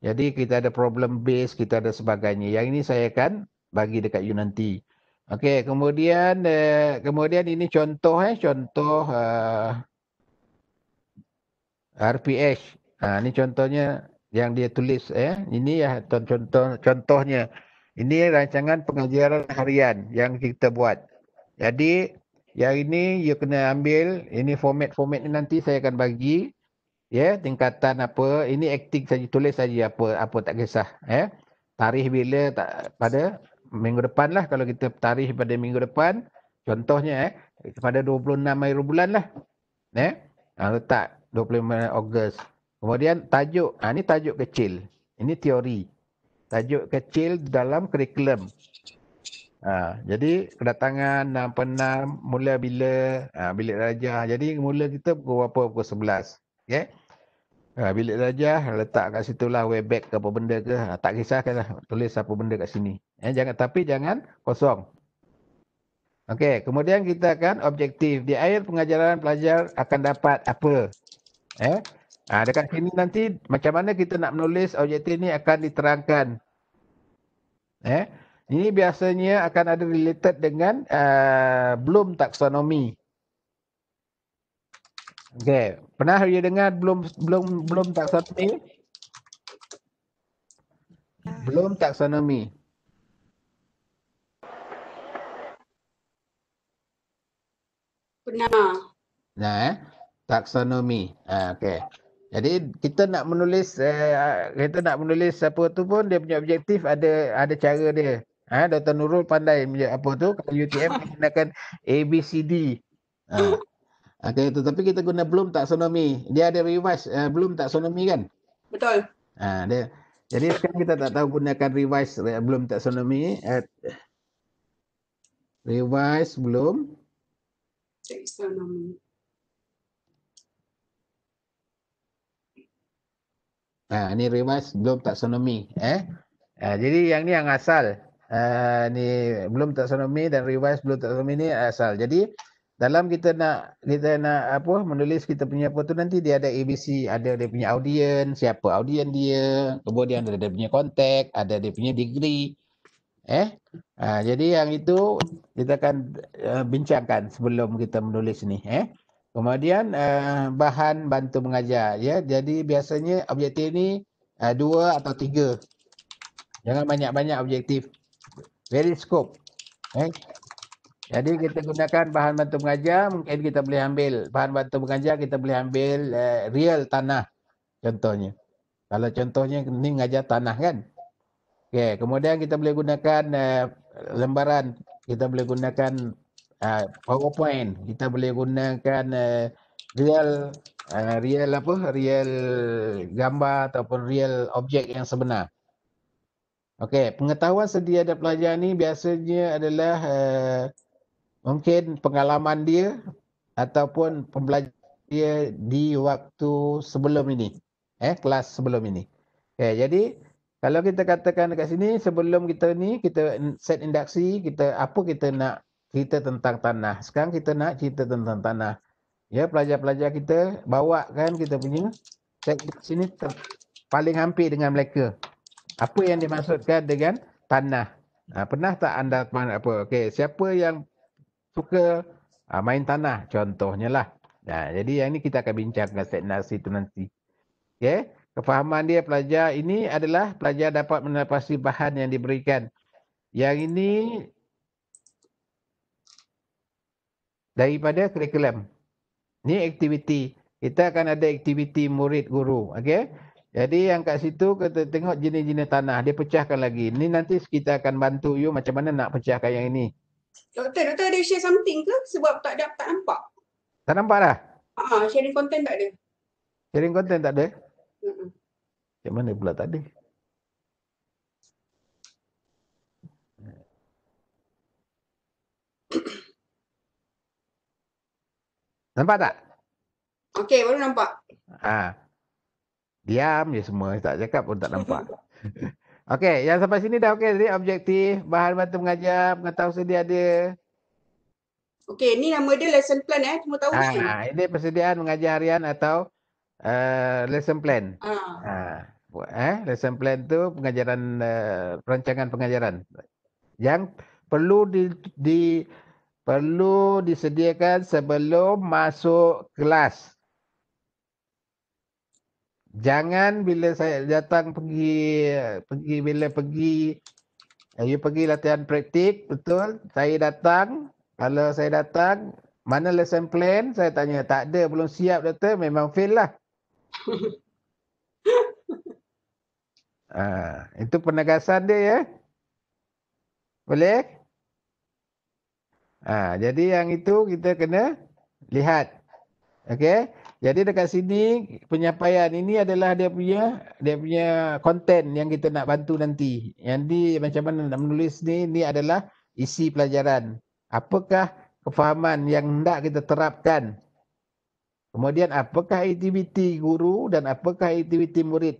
Jadi kita ada problem base, kita ada sebagainya. Yang ini saya akan bagi dekat you nanti. Okey, kemudian eh, kemudian ini contoh eh contoh uh, eh, RPH. Ha, ini contohnya yang dia tulis eh. Ini ya contoh contohnya. Ini rancangan pengajaran harian yang kita buat. Jadi yang ini you kena ambil. Ini format-format ni nanti saya akan bagi. Ya, yeah, tingkatan apa. Ini acting saja, tulis saja apa apa tak kisah. Ya. Yeah. Tarikh bila tak pada minggu depan lah. Kalau kita tarikh pada minggu depan. Contohnya eh. Pada 26 Mei bulan lah. Ya. Yeah. Ha, letak 25 Ogos. Kemudian tajuk. Ha, ini tajuk kecil. Ini teori. Tajuk kecil dalam curriculum. Ha, jadi kedatangan enam per 6 mula bila ha, bilik raja. Jadi mula kita pukul berapa? Pukul sebelas. Okay? Ha, bilik raja letak kat situ lah way back ke apa benda ke. Ha, tak kisah kan lah tulis apa benda kat sini. Eh, jangan Tapi jangan kosong. Okey, kemudian kita akan objektif. Di akhir pengajaran pelajar akan dapat apa? Eh? Ha, dekat sini nanti macam mana kita nak menulis objektif ni akan diterangkan. Eh? Ini biasanya akan ada related dengan uh, Bloom taksonomi. Okey, Pernah you dengar Bloom, Bloom, Bloom taksonomi? Bloom taksonomi. Pernah. Nah, eh? taksonomi. Ah, okay. Jadi kita nak menulis eh, kita nak menulis apa tu pun dia punya objektif ada ada cara dia. Ha, Dr. Nurul pandai apa tu kalau UTM menggunakan ABCD. Ha. Okay, ha, Tapi kita guna belum taksonomi. Dia ada revise uh, belum taksonomi kan? Betul. Ha, dia, jadi sekarang kita tak tahu gunakan revise eh, belum taksonomi. At, eh, revise belum. Taksonomi. Ha, ini revise belum taksonomi. Eh? Ha, jadi yang ni yang asal. Ah, ni belum taksonomi dan revise belum taksonomi ni asal. Ah, jadi dalam kita nak kita nak apa menulis kita punya apa tu nanti dia ada ABC, ada dia punya audience, siapa audience dia, kemudian ada dia punya kontak, ada dia punya degree. Eh, ha, jadi yang itu kita akan uh, bincangkan sebelum kita menulis ni. Eh, kemudian uh, bahan bantu mengajar. Ya, jadi biasanya objektif ni uh, dua atau tiga. Jangan banyak-banyak objektif periscope. Eh? Jadi kita gunakan bahan bantu mengajar. Mungkin kita boleh ambil bahan bantu mengajar. Kita boleh ambil uh, real tanah. Contohnya. Kalau contohnya ni mengajar tanah kan. Okay. Kemudian kita boleh gunakan uh, lembaran. Kita boleh gunakan uh, powerpoint. Kita boleh gunakan uh, real uh, real apa? Real gambar ataupun real objek yang sebenar. Okey, pengetahuan sedia ada pelajar ni biasanya adalah uh, mungkin pengalaman dia ataupun pembelajaran dia di waktu sebelum ini. Eh, kelas sebelum ini. Okey, jadi kalau kita katakan dekat sini sebelum kita ni kita set induksi, kita apa kita nak cerita tentang tanah. Sekarang kita nak cerita tentang tanah. Ya, pelajar-pelajar kita bawa kan kita punya set sini paling hampir dengan mereka. Apa yang dimaksudkan dengan tanah? Ha, pernah tak anda apa? Okey, siapa yang suka ha, main tanah contohnya lah. Nah, ha, jadi yang ini kita akan bincang dengan Setnasi itu nanti. Okey, kefahaman dia pelajar ini adalah pelajar dapat menafasi bahan yang diberikan. Yang ini daripada kurikulum. Ini aktiviti. Kita akan ada aktiviti murid guru. Okey. Jadi yang kat situ kita tengok jenis-jenis tanah dia pecahkan lagi. Ni nanti kita akan bantu you macam mana nak pecahkan yang ini. Doktor, doktor ada share something ke sebab tak ada tak nampak? Tak nampak dah. Ha, ah, sharing content tak ada. Sharing content tak ada? Hmm. Macam mana pula tak ada? nampak tak? Okey, baru nampak. Ha. Ah. Diam je semua. Tak cakap pun tak nampak. okey. Yang sampai sini dah okey. Jadi objektif. Bahan bantu mengajar. Pengetahuan sedia ada. Okey. Ni nama dia lesson plan eh. Cuma tahu ah, ah, Ini persediaan mengajar harian atau uh, lesson plan. Ah. Ah. Eh, lesson plan tu pengajaran, uh, perancangan pengajaran. Yang perlu di, di perlu disediakan sebelum masuk kelas jangan bila saya datang pergi pergi bila pergi you pergi latihan praktik betul saya datang kalau saya datang mana lesson plan saya tanya tak ada belum siap doktor memang fail lah ah, itu penegasan dia ya boleh ah, jadi yang itu kita kena lihat okey jadi dekat sini penyampaian ini adalah dia punya dia punya konten yang kita nak bantu nanti. Yang di macam mana nak menulis ni ni adalah isi pelajaran. Apakah kefahaman yang hendak kita terapkan? Kemudian apakah aktiviti guru dan apakah aktiviti murid?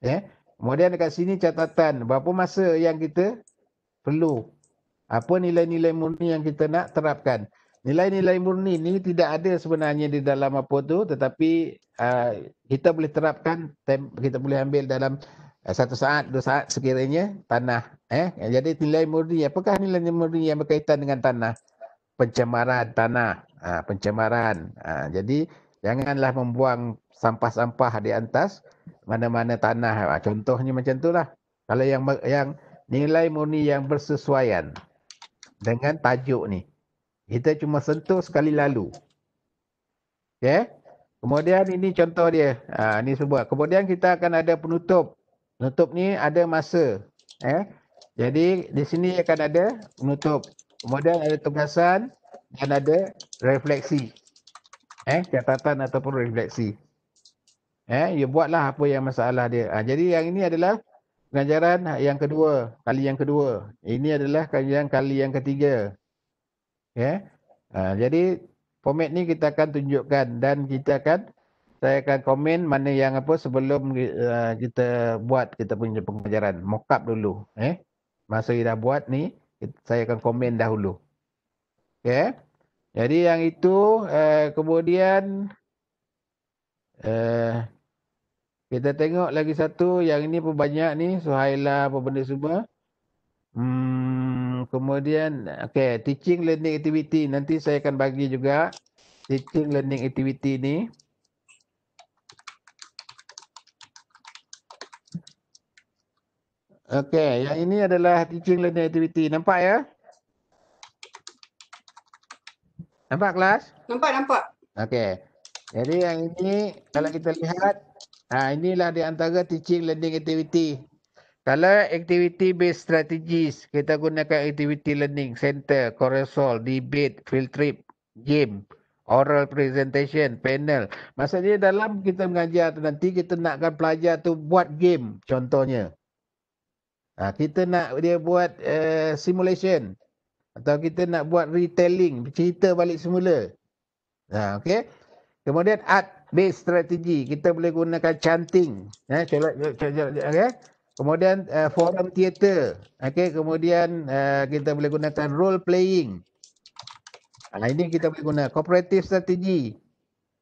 Ya. Yeah. Kemudian dekat sini catatan berapa masa yang kita perlu apa nilai-nilai murni yang kita nak terapkan nilai-nilai murni ni tidak ada sebenarnya di dalam apa tu tetapi uh, kita boleh terapkan kita boleh ambil dalam uh, satu saat dua saat sekiranya tanah eh jadi nilai murni apakah nilai murni yang berkaitan dengan tanah pencemaran tanah uh, pencemaran uh, jadi janganlah membuang sampah-sampah di atas mana-mana tanah uh, contohnya macam itulah kalau yang yang nilai murni yang bersesuaian dengan tajuk ni kita cuma sentuh sekali lalu. Okay. Kemudian ini contoh dia. Ha, ini sebuah. Kemudian kita akan ada penutup. Penutup ni ada masa. Eh. Jadi di sini akan ada penutup. Kemudian ada tugasan dan ada refleksi. Eh, catatan ataupun refleksi. Eh, you buatlah apa yang masalah dia. Ha, jadi yang ini adalah pengajaran yang kedua. Kali yang kedua. Ini adalah pengajaran kali yang ketiga. Ya. Yeah. Ha, jadi format ni kita akan tunjukkan dan kita akan saya akan komen mana yang apa sebelum uh, kita buat kita punya pengajaran mock up dulu eh masa kita buat ni saya akan komen dahulu okey ya. jadi yang itu uh, kemudian uh, kita tengok lagi satu yang ini pun banyak ni Suhaila apa benda semua hmm kemudian okay, teaching learning activity nanti saya akan bagi juga teaching learning activity ni Okey, yang ini adalah teaching learning activity. Nampak ya? Nampak kelas? Nampak, nampak. Okey. Jadi yang ini kalau kita lihat, ha inilah di antara teaching learning activity. Kalau activity based strategies, kita gunakan activity learning, center, carousel, debate, field trip, game, oral presentation, panel. Maksudnya dalam kita mengajar tu nanti kita nakkan pelajar tu buat game contohnya. Ha, kita nak dia buat uh, simulation atau kita nak buat retelling, cerita balik semula. Ha, okay. Kemudian art based strategi kita boleh gunakan chanting. Eh, ha, celak, celak, celak, celak, okay. Kemudian uh, forum teater. Okey, kemudian uh, kita boleh gunakan role playing. Ah uh, ini kita boleh guna cooperative strategy.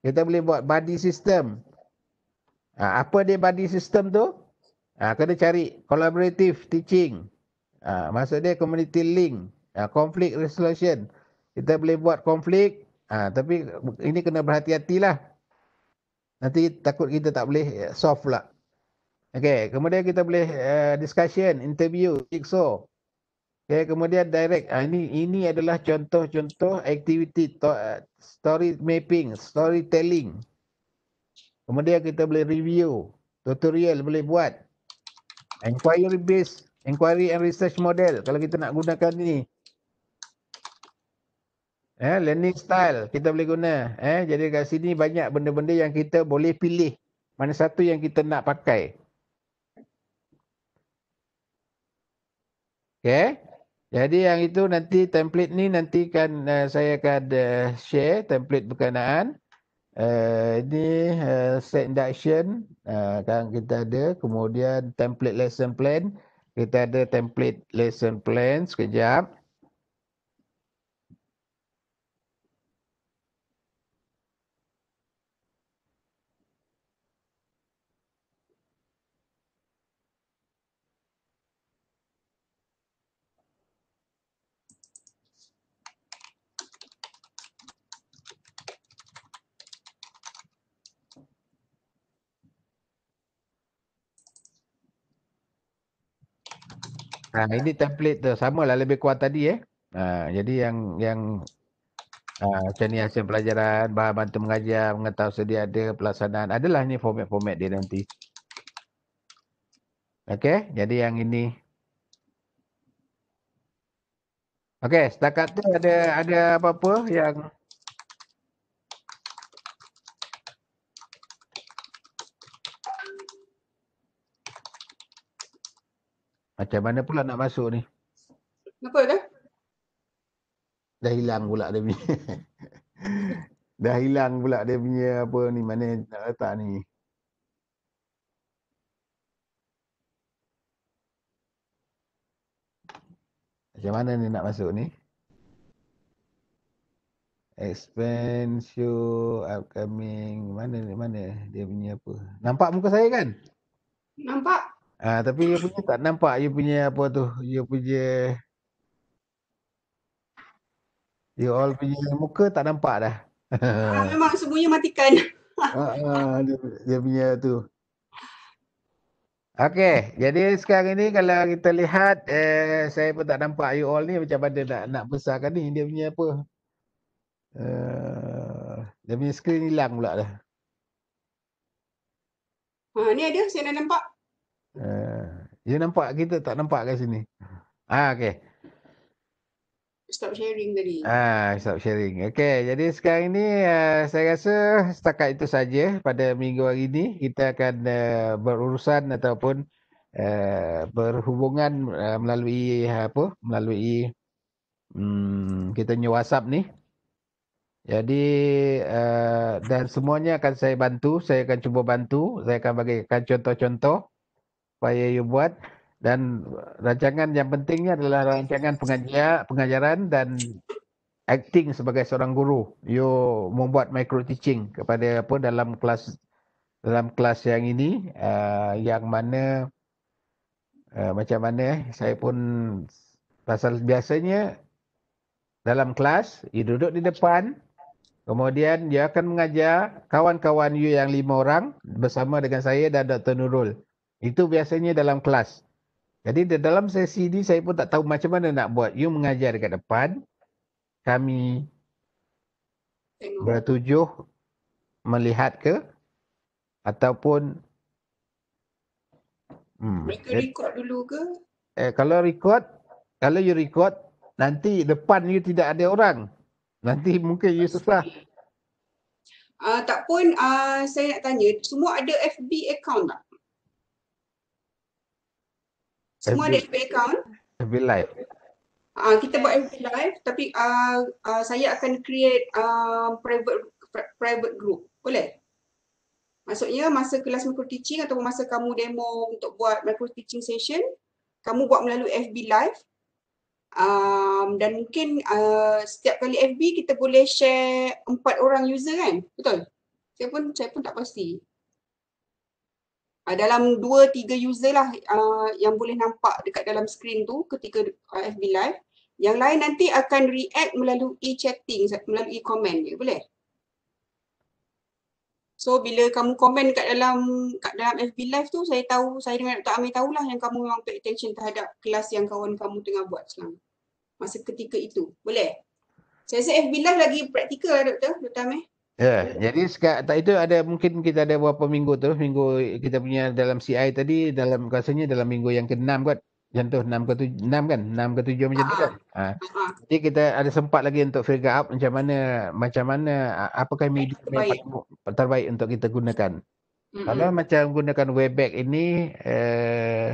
Kita boleh buat buddy system. Uh, apa dia buddy system tu? Ah uh, kena cari collaborative teaching. Ah uh, maksud dia community link, uh, conflict resolution. Kita boleh buat konflik Ha, ah, tapi ini kena berhati-hatilah. Nanti takut kita tak boleh eh, soft lah. Okay, kemudian kita boleh uh, discussion, interview, jigsaw. Okay, kemudian direct. Uh, ini ini adalah contoh-contoh aktiviti eh, story mapping, storytelling. Kemudian kita boleh review, tutorial boleh buat. Inquiry based, inquiry and research model. Kalau kita nak gunakan ini. Eh, learning style kita boleh guna. Eh, jadi kat sini banyak benda-benda yang kita boleh pilih. Mana satu yang kita nak pakai. Okay. Jadi yang itu nanti template ni nanti kan uh, eh, saya akan uh, share template berkenaan. Uh, ini uh, set induction akan uh, kita ada. Kemudian template lesson plan. Kita ada template lesson plan sekejap. Ha, ini template tu sama lah lebih kuat tadi eh. Ha, jadi yang yang ha, macam ni hasil pelajaran, bahan bantu mengajar, mengetahui sedia ada pelaksanaan. Adalah ni format-format dia nanti. Okey, jadi yang ini. Okey, setakat tu ada ada apa-apa yang Macam mana pula nak masuk ni? Kenapa dah? Dah hilang pula dia punya. dah hilang pula dia punya apa ni, mana nak letak ni. Macam mana ni nak masuk ni? Expansion upcoming mana ni mana dia punya apa? Nampak muka saya kan? Nampak. Ah uh, tapi dia punya tak nampak dia punya apa tu? Dia punya dia all punya muka tak nampak dah. Ah, memang semuanya matikan. Ah, ah dia, dia punya tu. Okey, jadi sekarang ni kalau kita lihat eh saya pun tak nampak you all ni macam mana nak nak besarkan ni dia punya apa? Uh, dia punya screen hilang pula dah. Ha ni ada saya dah nampak. Eh, dia nampak kita tak nampak kat sini. Ah ha, okey. Stop sharing tadi. Ah ha, stop sharing. Okey, jadi sekarang ini uh, eh, saya rasa setakat itu saja pada minggu hari ini kita akan uh, berurusan ataupun uh, berhubungan uh, melalui uh, apa? Melalui um, kita punya WhatsApp ni. Jadi uh, dan semuanya akan saya bantu, saya akan cuba bantu, saya akan bagi contoh-contoh supaya you buat dan rancangan yang pentingnya adalah rancangan pengajar, pengajaran dan acting sebagai seorang guru. You membuat micro teaching kepada apa dalam kelas dalam kelas yang ini uh, yang mana uh, macam mana saya pun pasal biasanya dalam kelas you duduk di depan kemudian dia akan mengajar kawan-kawan you yang lima orang bersama dengan saya dan Dr. Nurul. Itu biasanya dalam kelas. Jadi dalam sesi ini saya pun tak tahu macam mana nak buat. You mengajar dekat depan. Kami bertujuh melihat ke ataupun hmm. mereka eh, record dulu ke? Eh, kalau record, kalau you record, nanti depan you tidak ada orang. Nanti mungkin you susah. Uh, tak pun uh, saya nak tanya, semua ada FB account tak? Semua ada FB account. FB live. Uh, kita buat FB live tapi uh, uh, saya akan create uh, private private group. Boleh? Maksudnya masa kelas micro teaching ataupun masa kamu demo untuk buat micro teaching session, kamu buat melalui FB live. Um, dan mungkin uh, setiap kali FB kita boleh share empat orang user kan? Betul? Saya pun saya pun tak pasti uh, dalam 2-3 user lah uh, yang boleh nampak dekat dalam screen tu ketika uh, ah, FB live. Yang lain nanti akan react melalui chatting, melalui komen je. Boleh? So bila kamu komen kat dalam kat dalam FB live tu saya tahu saya dengan Dr. Amir tahulah yang kamu memang pay attention terhadap kelas yang kawan kamu tengah buat sekarang. Masa ketika itu. Boleh? Saya rasa FB live lagi praktikal lah Dr. Dr. Amir. Yeah. Ya. Jadi sekarang tak itu ada mungkin kita ada beberapa minggu tu, minggu kita punya dalam CI tadi dalam rasanya dalam minggu yang keenam, 6 kot. Contoh 6 ke tujuh 6 kan? enam ke tujuh macam tu kan? Ha. Ah, ah, ah. Jadi kita ada sempat lagi untuk figure out macam mana macam mana apakah media terbaik. yang paling, terbaik untuk kita gunakan. Mm-hmm. Kalau macam gunakan webback ini eh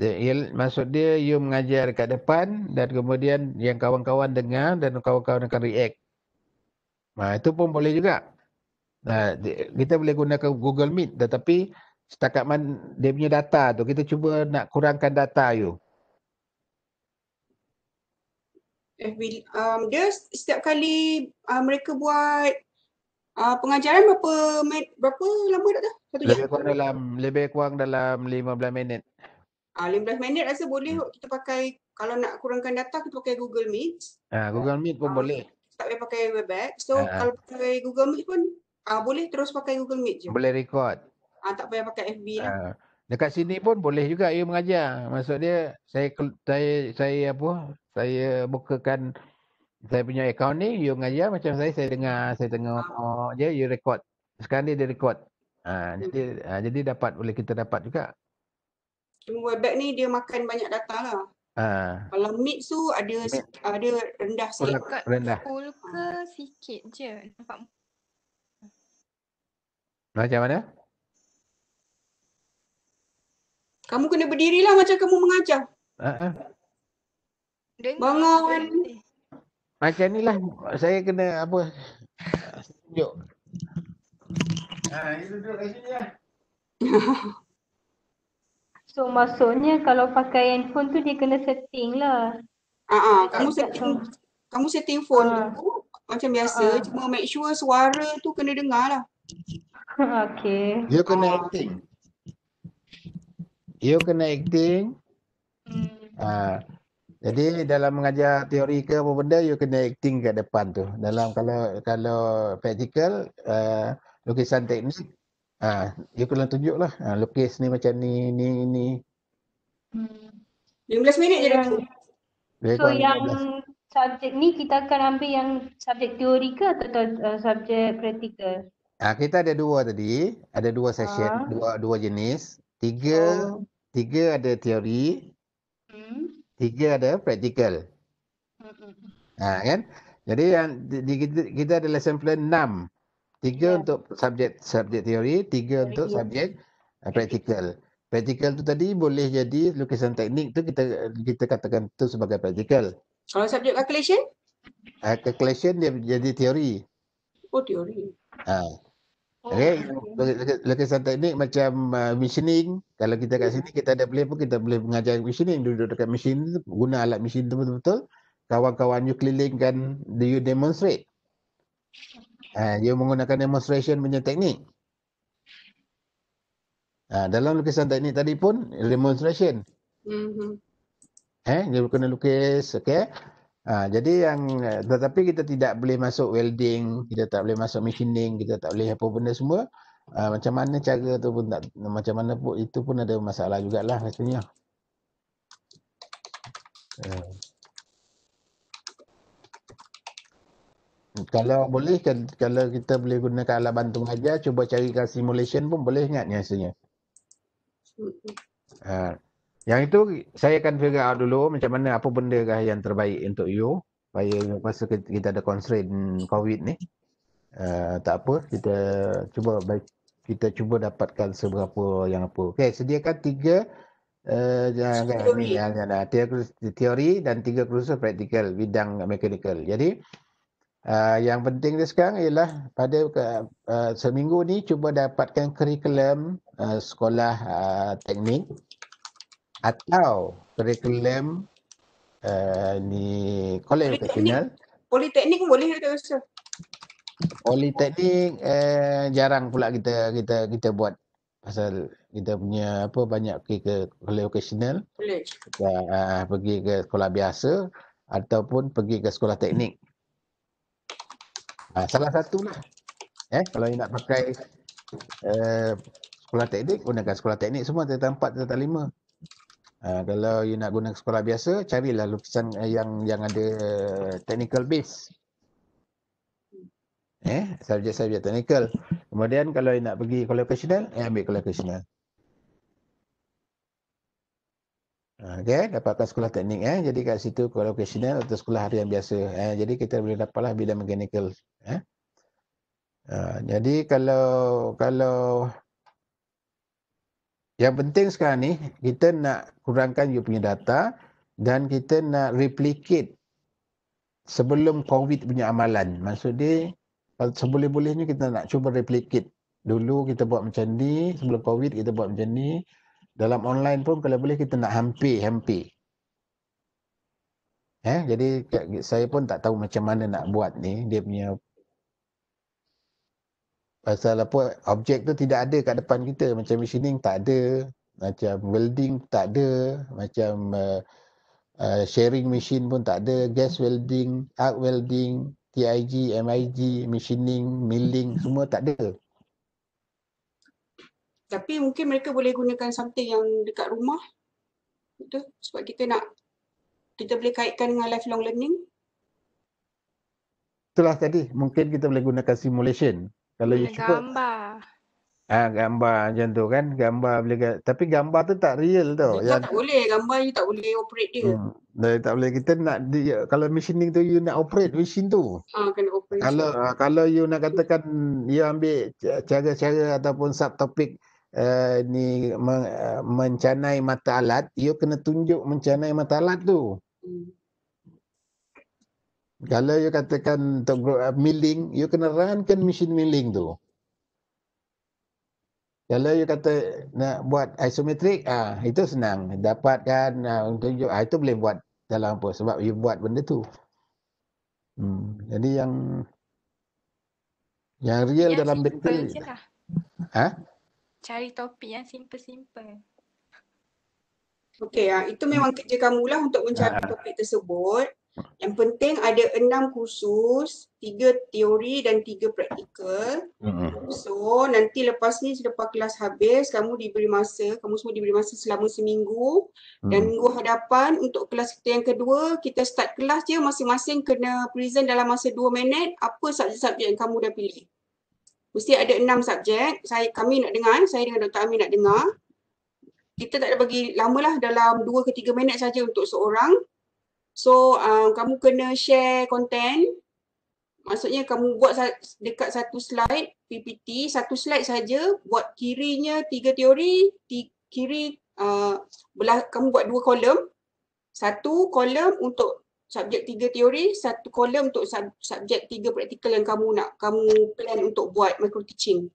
uh, maksud dia you mengajar dekat depan dan kemudian yang kawan-kawan dengar dan kawan-kawan akan react Ha, itu pun boleh juga. Ha, kita boleh gunakan Google Meet tetapi setakat man, dia punya data tu kita cuba nak kurangkan data you. Eh, um, dia setiap kali uh, mereka buat uh, pengajaran berapa berapa lama tak tahu? Satu lebih kurang dalam lebih kurang dalam 15 minit. Ah uh, 15 minit rasa boleh hmm. kita pakai kalau nak kurangkan data kita pakai Google Meet. Ah uh, Google Meet pun uh, boleh tak payah pakai Webex. So uh-huh. kalau pakai Google Meet pun uh, boleh terus pakai Google Meet je. Boleh record. Ah uh, tak payah pakai FB lah. Uh. Dekat sini pun boleh juga dia mengajar. Maksud dia saya saya saya apa? Saya bukakan saya punya akaun ni, you mengajar macam saya saya dengar, saya tengok uh. oh, je you record. Sekarang ni dia record. Uh, hmm. jadi uh, jadi dapat boleh kita dapat juga. Cuma webback ni dia makan banyak data lah. Ha. Kalau mix tu ada mix. ada rendah oh, sikit. Kat rendah. Full ke sikit je. Nampak. Macam mana? Kamu kena berdirilah macam kamu mengajar. Uh -huh. Bangun. Macam ni lah saya kena apa tunjuk. Ha, ini duduk kat sini lah. So maksudnya kalau pakai handphone tu dia kena setting lah. Ah, uh-uh, kamu setting uh. kamu setting phone uh. tu macam biasa uh. cuma make sure suara tu kena dengar lah. Okay. You kena uh. acting. Dia kena acting. Hmm. Uh. Jadi dalam mengajar teori ke apa benda, you kena acting kat depan tu. Dalam kalau kalau practical, uh, lukisan teknik, Ha, dia kena tunjuk lah. Ha, lukis ni macam ni, ni, ni. Hmm. 15 minit je dah tu. So, so yang subjek ni kita akan ambil yang subjek teori ke atau uh, subjek praktikal? Ha, kita ada dua tadi. Ada dua ha. session, ha. dua dua jenis. Tiga, oh. tiga ada teori. Hmm. Tiga ada praktikal. Hmm. hmm, hmm. Ha, kan? Jadi yang di, kita, kita ada lesson plan enam. Tiga yeah. untuk subjek subjek teori, tiga teori. untuk ya. subjek uh, eh, praktikal. Praktikal tu tadi boleh jadi lukisan teknik tu kita kita katakan tu sebagai praktikal. Kalau subjek calculation? Uh, calculation dia jadi teori. Oh teori. Ah. Uh. Okay. Okay. Lukisan teknik macam uh, machining. Kalau kita kat hmm. sini kita ada boleh pun kita boleh mengajar machining. Duduk dekat mesin guna alat mesin tu betul-betul. Kawan-kawan you kelilingkan, do you demonstrate? Uh, dia menggunakan demonstration punya teknik. Uh, dalam lukisan teknik tadi pun demonstration. Mm-hmm. Eh, dia kena lukis, okay? Ha, jadi yang tetapi kita tidak boleh masuk welding, kita tak boleh masuk machining, kita tak boleh apa benda semua. Ha, macam mana cara tu pun tak macam mana pun itu pun ada masalah jugalah rasanya. Ha. kalau boleh kan kalau kita boleh gunakan alat bantu aja, cuba carikan simulation pun boleh ingat ni rasanya. Uh, ha. yang itu saya akan figure out dulu macam mana apa benda kah yang terbaik untuk you supaya masa kita ada constraint covid ni. Uh, tak apa kita cuba baik kita cuba dapatkan seberapa yang apa. Okey sediakan tiga uh, teori. Ni, teori dan tiga kursus praktikal bidang mekanikal. Jadi Uh, yang penting dia sekarang ialah pada uh, seminggu ni cuba dapatkan kurikulum uh, sekolah uh, teknik atau kurikulum uh, ni kolej vokasional. Politeknik boleh ke Ustaz? Politeknik uh, jarang pula kita kita kita buat pasal kita punya apa banyak pergi ke kolej vocational. Boleh. Uh, pergi ke sekolah biasa ataupun pergi ke sekolah teknik. Hmm. Ha, salah satu lah, Eh, kalau nak pakai uh, sekolah teknik, gunakan sekolah teknik semua tentang empat tentang lima. Uh, kalau you nak guna sekolah biasa, carilah lukisan yang yang ada technical base. Eh, subjek-subjek technical. Kemudian kalau nak pergi collocational, eh, ambil collocational. Ah, okay, eh, dapatkan sekolah teknik. Eh. Jadi kat situ collocational atau sekolah harian biasa. Eh. Jadi kita boleh dapatlah bidang mechanical Eh? Ha, jadi kalau kalau yang penting sekarang ni kita nak kurangkan you punya data dan kita nak replicate sebelum COVID punya amalan. Maksud dia seboleh-bolehnya kita nak cuba replicate. Dulu kita buat macam ni, sebelum COVID kita buat macam ni. Dalam online pun kalau boleh kita nak hampir-hampir. Eh, jadi saya pun tak tahu macam mana nak buat ni. Dia punya pasal apa objek tu tidak ada kat depan kita macam machining tak ada macam welding tak ada macam uh, uh, sharing machine pun tak ada gas welding arc welding TIG MIG machining milling semua tak ada tapi mungkin mereka boleh gunakan something yang dekat rumah itu sebab kita nak kita boleh kaitkan dengan lifelong learning itulah tadi mungkin kita boleh gunakan simulation kalau bila you cuba gambar. Ah gambar macam tu kan? Gambar bila tapi gambar tu tak real tu. Dia yang tak boleh gambar you tak boleh operate dia. Hmm. Dari tak boleh kita nak dia, kalau machining tu you nak operate machine tu. Ha, kena operate. Kalau ha, kalau you nak katakan you ambil cara-cara ataupun subtopik uh, ni men- eh, mencanai mata alat, you kena tunjuk mencanai mata alat tu. Hmm. Kalau you katakan untuk uh, milling, you kena kan mesin milling tu. Kalau you kata nak buat isometrik, ah itu senang. Dapatkan, ah, untuk ah, itu boleh buat dalam apa. Sebab you buat benda tu. Hmm. Jadi yang yang real yang dalam detail. Yang simple je lah. Ha? Cari topik yang simple-simple. Okay, ah, itu memang kerja kamu lah untuk mencari ha. topik tersebut. Yang penting ada enam kursus, tiga teori dan tiga praktikal. hmm So nanti lepas ni selepas kelas habis, kamu diberi masa, kamu semua diberi masa selama seminggu. hmm Dan minggu hadapan untuk kelas kita yang kedua, kita start kelas je masing-masing kena present dalam masa dua minit apa subjek-subjek yang kamu dah pilih. Mesti ada enam subjek. Saya, kami nak dengar, saya dengan Dr. Amin nak dengar. Kita tak ada bagi lamalah dalam dua ke tiga minit saja untuk seorang. So uh, kamu kena share content. Maksudnya kamu buat dekat satu slide PPT, satu slide saja buat kirinya tiga teori, kiri uh, belah kamu buat dua kolom. Satu kolom untuk subjek tiga teori, satu kolom untuk sub, subjek tiga praktikal yang kamu nak kamu plan untuk buat micro teaching.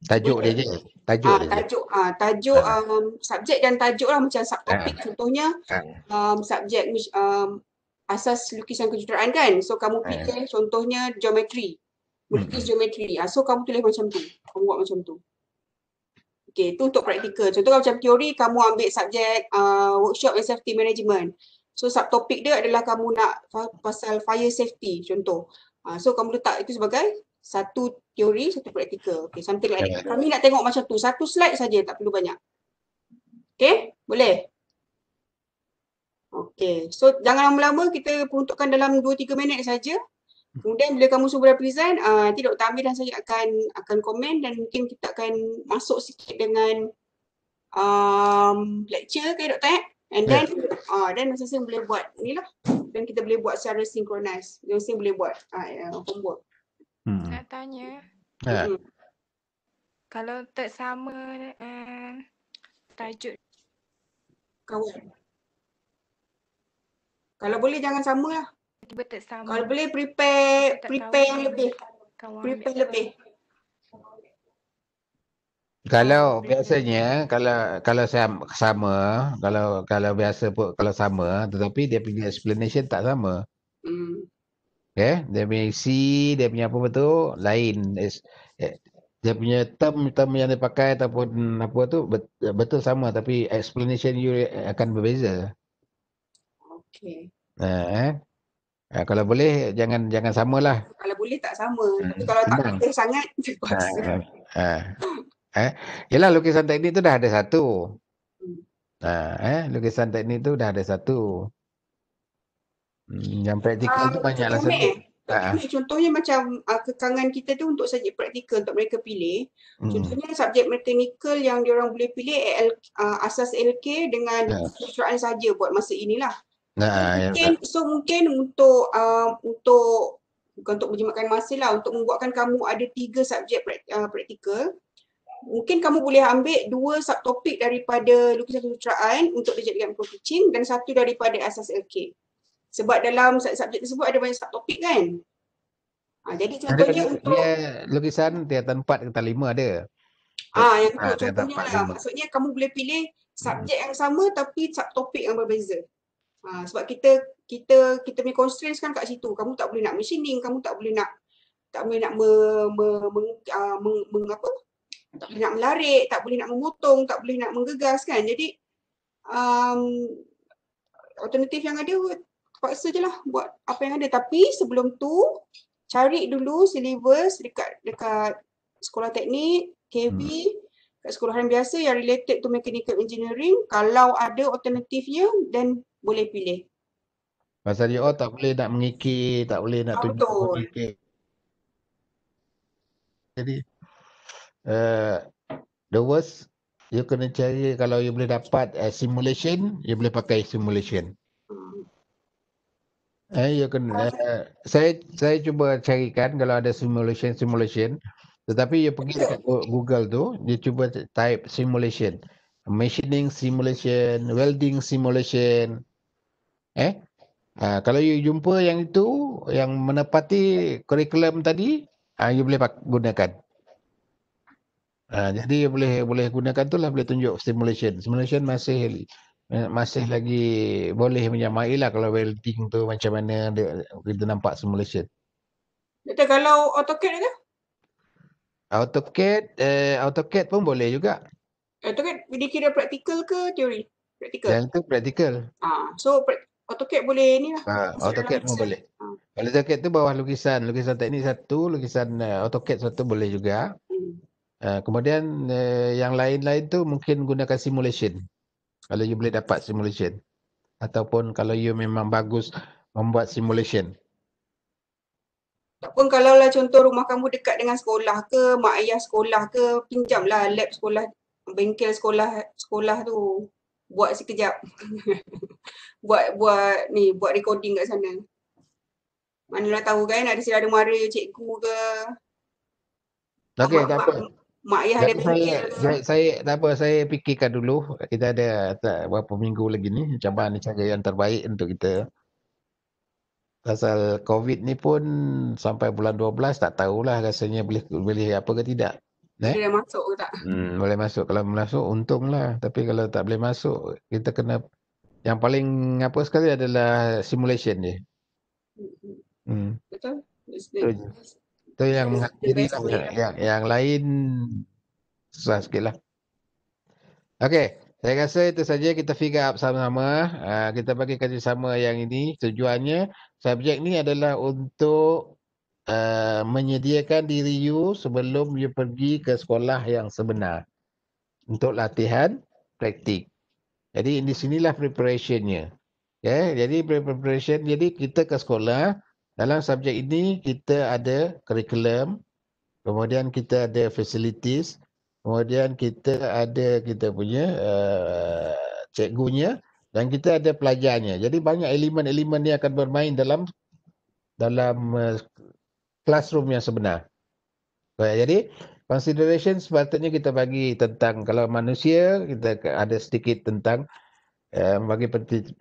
Tajuk dia je. Tajuk ah, dia tajuk, je. Ah, tajuk, ah. Um, subjek dan tajuk lah macam subtopik ah. contohnya. Ah. Um, subjek um, asas lukisan kejuruteraan kan. So kamu pilih ah. contohnya geometri. Hmm. Lukis hmm. geometri. Ah, so kamu tulis macam tu. Kamu buat macam tu. Okay, tu untuk praktikal. Contoh macam teori, kamu ambil subjek uh, workshop and safety management. So subtopik dia adalah kamu nak pasal fire safety contoh. Uh, so kamu letak itu sebagai satu teori satu praktikal okey something like that. kami nak tengok macam tu satu slide saja tak perlu banyak okey boleh okey so jangan lama-lama kita peruntukkan dalam 2 3 minit saja kemudian bila kamu sudah present uh, nanti Dr. dan saya akan akan komen dan mungkin kita akan masuk sikit dengan um, lecture ke doktor eh? And then, yeah. Ya. uh, then masing-masing boleh buat ni lah. Dan kita boleh buat secara synchronize. Masing-masing boleh buat uh, homework. Hmm. Nak tanya. Ha. Eh. Kalau tak sama uh, tajuk kawan. Kalau boleh jangan samalah. Tiba tak sama. Lah. Kalau boleh prepare prepare yang lebih. Kawan prepare lebih. Kalau biasanya kalau kalau saya sama kalau kalau biasa pun kalau sama tetapi dia punya explanation tak sama. Hmm. Yeah, dia punya isi, dia punya apa betul lain. Eh, dia punya term-term yang dia pakai ataupun apa tu bet, betul sama tapi explanation you eh, akan berbeza. Okay. Eh, eh. kalau boleh jangan jangan samalah. Kalau boleh tak sama. Hmm. Tapi kalau Senang. tak boleh sangat. Eh, eh. eh. Yalah lukisan teknik tu dah ada satu. Hmm. Eh, lukisan teknik tu dah ada satu. Hmm, yang praktikal uh, tu ah, banyaklah sebab. Uh. Ah. Contohnya macam uh, kekangan kita tu untuk subjek praktikal untuk mereka pilih. Hmm. Contohnya subjek mekanikal yang dia orang boleh pilih AL, uh, asas LK dengan kecuali saja buat masa inilah. Nah, ya, mungkin, yeah. So mungkin untuk uh, untuk bukan untuk menjimatkan masa lah untuk membuatkan kamu ada tiga subjek praktikal. Mungkin kamu boleh ambil dua subtopik daripada lukisan kecuteraan untuk dijadikan pro teaching dan satu daripada asas LK. Sebab dalam subjek tersebut ada banyak topik kan. Ha, jadi contohnya ada, untuk... Dia, lukisan tiada empat ke lima ada. Ah, yang tu ah, contohnya lah. Maksudnya kamu boleh pilih subjek hmm. yang sama tapi topik yang berbeza. Ha, sebab kita kita kita punya constraints kan kat situ. Kamu tak boleh nak machining, kamu tak boleh nak tak boleh nak me, me, meng, uh, meng, meng, apa? tak boleh nak melarik, tak boleh nak memotong, tak boleh nak menggegas kan. Jadi um, alternatif yang ada terpaksa je lah buat apa yang ada. Tapi sebelum tu, cari dulu syllabus dekat, dekat sekolah teknik, KB, hmm. kat sekolahan biasa yang related to mechanical engineering. Kalau ada alternatifnya, then boleh pilih. Pasal dia, oh tak boleh nak mengikir, tak boleh nak ah, tunjuk mengikir. Jadi, uh, the worst, you kena cari kalau you boleh dapat uh, simulation, you boleh pakai simulation. Eh, ya kena. Uh, eh, saya saya cuba carikan kalau ada simulation simulation. Tetapi dia pergi ya. dekat Google tu, dia cuba type simulation. Machining simulation, welding simulation. Eh? Uh, kalau you jumpa yang itu, yang menepati curriculum tadi, uh, you boleh gunakan. Uh, jadi boleh boleh gunakan tu lah, boleh tunjuk simulation. Simulation masih Eh, masih lagi boleh menyamai lah kalau welding tu macam mana dia, kita nampak simulation. Kita kalau AutoCAD ke? AutoCAD, eh, AutoCAD pun boleh juga. AutoCAD dikira praktikal ke teori? Praktikal. Yang tu praktikal. Ah, so AutoCAD boleh ni lah. Ah, AutoCAD pun boleh. Ah. AutoCAD tu bawah lukisan. Lukisan teknik satu, lukisan uh, AutoCAD satu boleh juga. Hmm. Uh, kemudian uh, yang lain-lain tu mungkin gunakan simulation. Hmm kalau you boleh dapat simulation ataupun kalau you memang bagus membuat simulation ataupun kalau lah contoh rumah kamu dekat dengan sekolah ke mak ayah sekolah ke pinjamlah lab sekolah bengkel sekolah sekolah tu buat sekejap buat buat ni buat recording kat sana manalah tahu kan ada sila ada muara cikgu ke Okey, tak apa mak ayah dia saya, saya, saya tak apa saya fikirkan dulu kita ada tak, berapa minggu lagi ni cabaran ni cara yang terbaik untuk kita pasal covid ni pun sampai bulan 12 tak tahulah rasanya boleh boleh apa ke tidak Eh? Boleh masuk ke tak? Hmm, boleh masuk. Kalau masuk, untunglah. Tapi kalau tak boleh masuk, kita kena... Yang paling apa sekali adalah simulation je. Hmm. Betul. Hmm. Itu yang menghadiri lah. yang, yang lain susah sikit lah. Okay. Saya rasa itu saja kita figure up sama-sama. Uh, kita bagi sama yang ini. Tujuannya subjek ni adalah untuk Uh, menyediakan diri you sebelum you pergi ke sekolah yang sebenar untuk latihan praktik. Jadi di sinilah preparationnya. Okay? Jadi preparation, jadi kita ke sekolah dalam subjek ini kita ada curriculum, kemudian kita ada facilities, kemudian kita ada kita punya uh, cikgunya dan kita ada pelajarnya. Jadi banyak elemen-elemen ni akan bermain dalam dalam uh, classroom yang sebenar. Baik, jadi consideration sepatutnya kita bagi tentang kalau manusia kita ada sedikit tentang Ya, bagi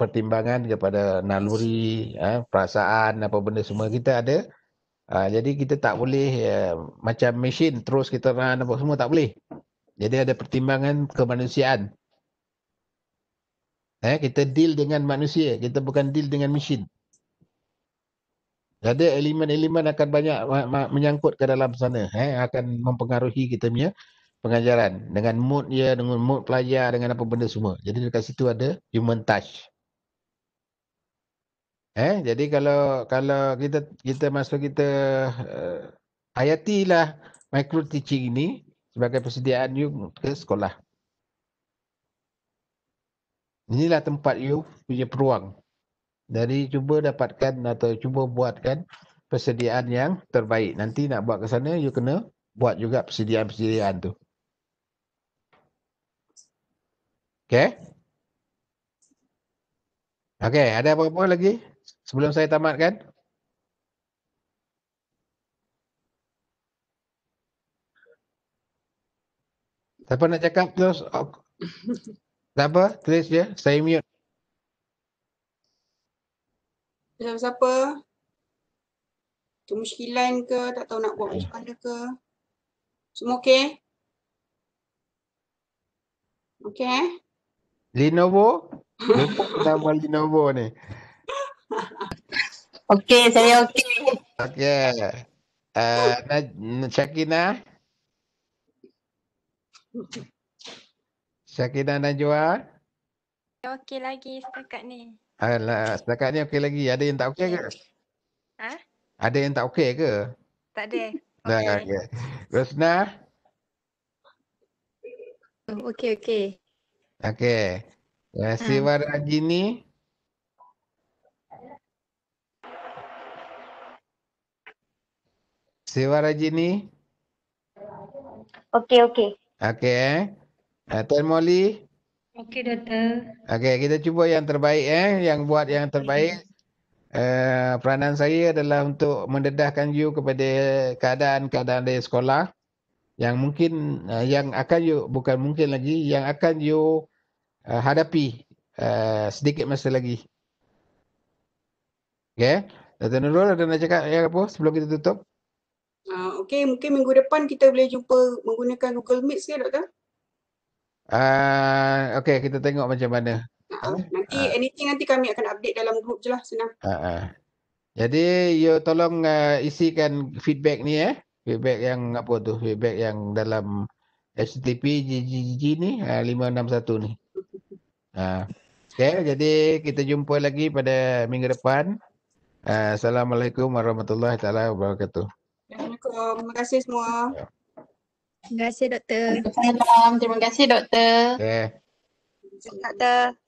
pertimbangan kepada naluri, ya, perasaan apa benda semua kita ada. Ha, jadi kita tak boleh ya, macam mesin terus kita run apa semua tak boleh. Jadi ada pertimbangan kemanusiaan. Eh, kita deal dengan manusia, kita bukan deal dengan mesin. Jadi elemen-elemen akan banyak menyangkut ke dalam sana, eh, akan mempengaruhi kita punya pengajaran dengan mood dia dengan mood pelajar dengan apa benda semua jadi dekat situ ada human touch eh jadi kalau kalau kita kita masuk kita uh, hayatilah micro teaching ini sebagai persediaan you ke sekolah inilah tempat you punya peruang dari cuba dapatkan atau cuba buatkan persediaan yang terbaik nanti nak buat ke sana you kena buat juga persediaan-persediaan tu Okay. Okay, ada apa-apa lagi sebelum saya tamatkan? Siapa nak cakap terus? Siapa? Tulis je. Saya mute. Macam siapa? Kemuskilan ke? Tak tahu nak buat macam mana ke? Semua okey? Okey? Lenovo? Lenovo nama Lenovo ni. Okey, saya okey. Okey. Eh, Nak Syakina? Syakina dan Jua? Okey lagi setakat ni. Alah, setakat ni okey lagi. Ada yang tak okey ke? Ha? Ada yang tak okey ke? Tak ada. Okay. Okay. Rosna? Okey, okey. Okay, Terima kasih hmm. Wan Rajini. Siwa Rajini. Okey, okey. Okay, Eh. Tuan Molly. Okey, Doktor. Okey, kita cuba yang terbaik. eh, Yang buat yang terbaik. Okay. Eh, peranan saya adalah untuk mendedahkan you kepada keadaan-keadaan dari sekolah. Yang mungkin, eh, yang akan you, bukan mungkin lagi, yang akan you uh, hadapi uh, sedikit masa lagi. Okay. Dr. Nurul ada nak cakap ya, apa sebelum kita tutup? Uh, okay, mungkin minggu depan kita boleh jumpa menggunakan Google Meet ke, Doktor? Uh, okay, kita tengok macam mana. Uh, nanti uh. anything nanti kami akan update dalam grup je lah, senang. Uh, uh. Jadi, you tolong uh, isikan feedback ni eh. Feedback yang apa tu, feedback yang dalam HTTP GGG ni, uh, 561 ni. Ah, okay, jadi kita jumpa lagi pada minggu depan. Uh, Assalamualaikum warahmatullahi taala wabarakatuh. Terima kasih semua. Terima kasih doktor. Terima kasih doktor. Okay. Terima kasih doktor. Okay. Terima kasih doktor.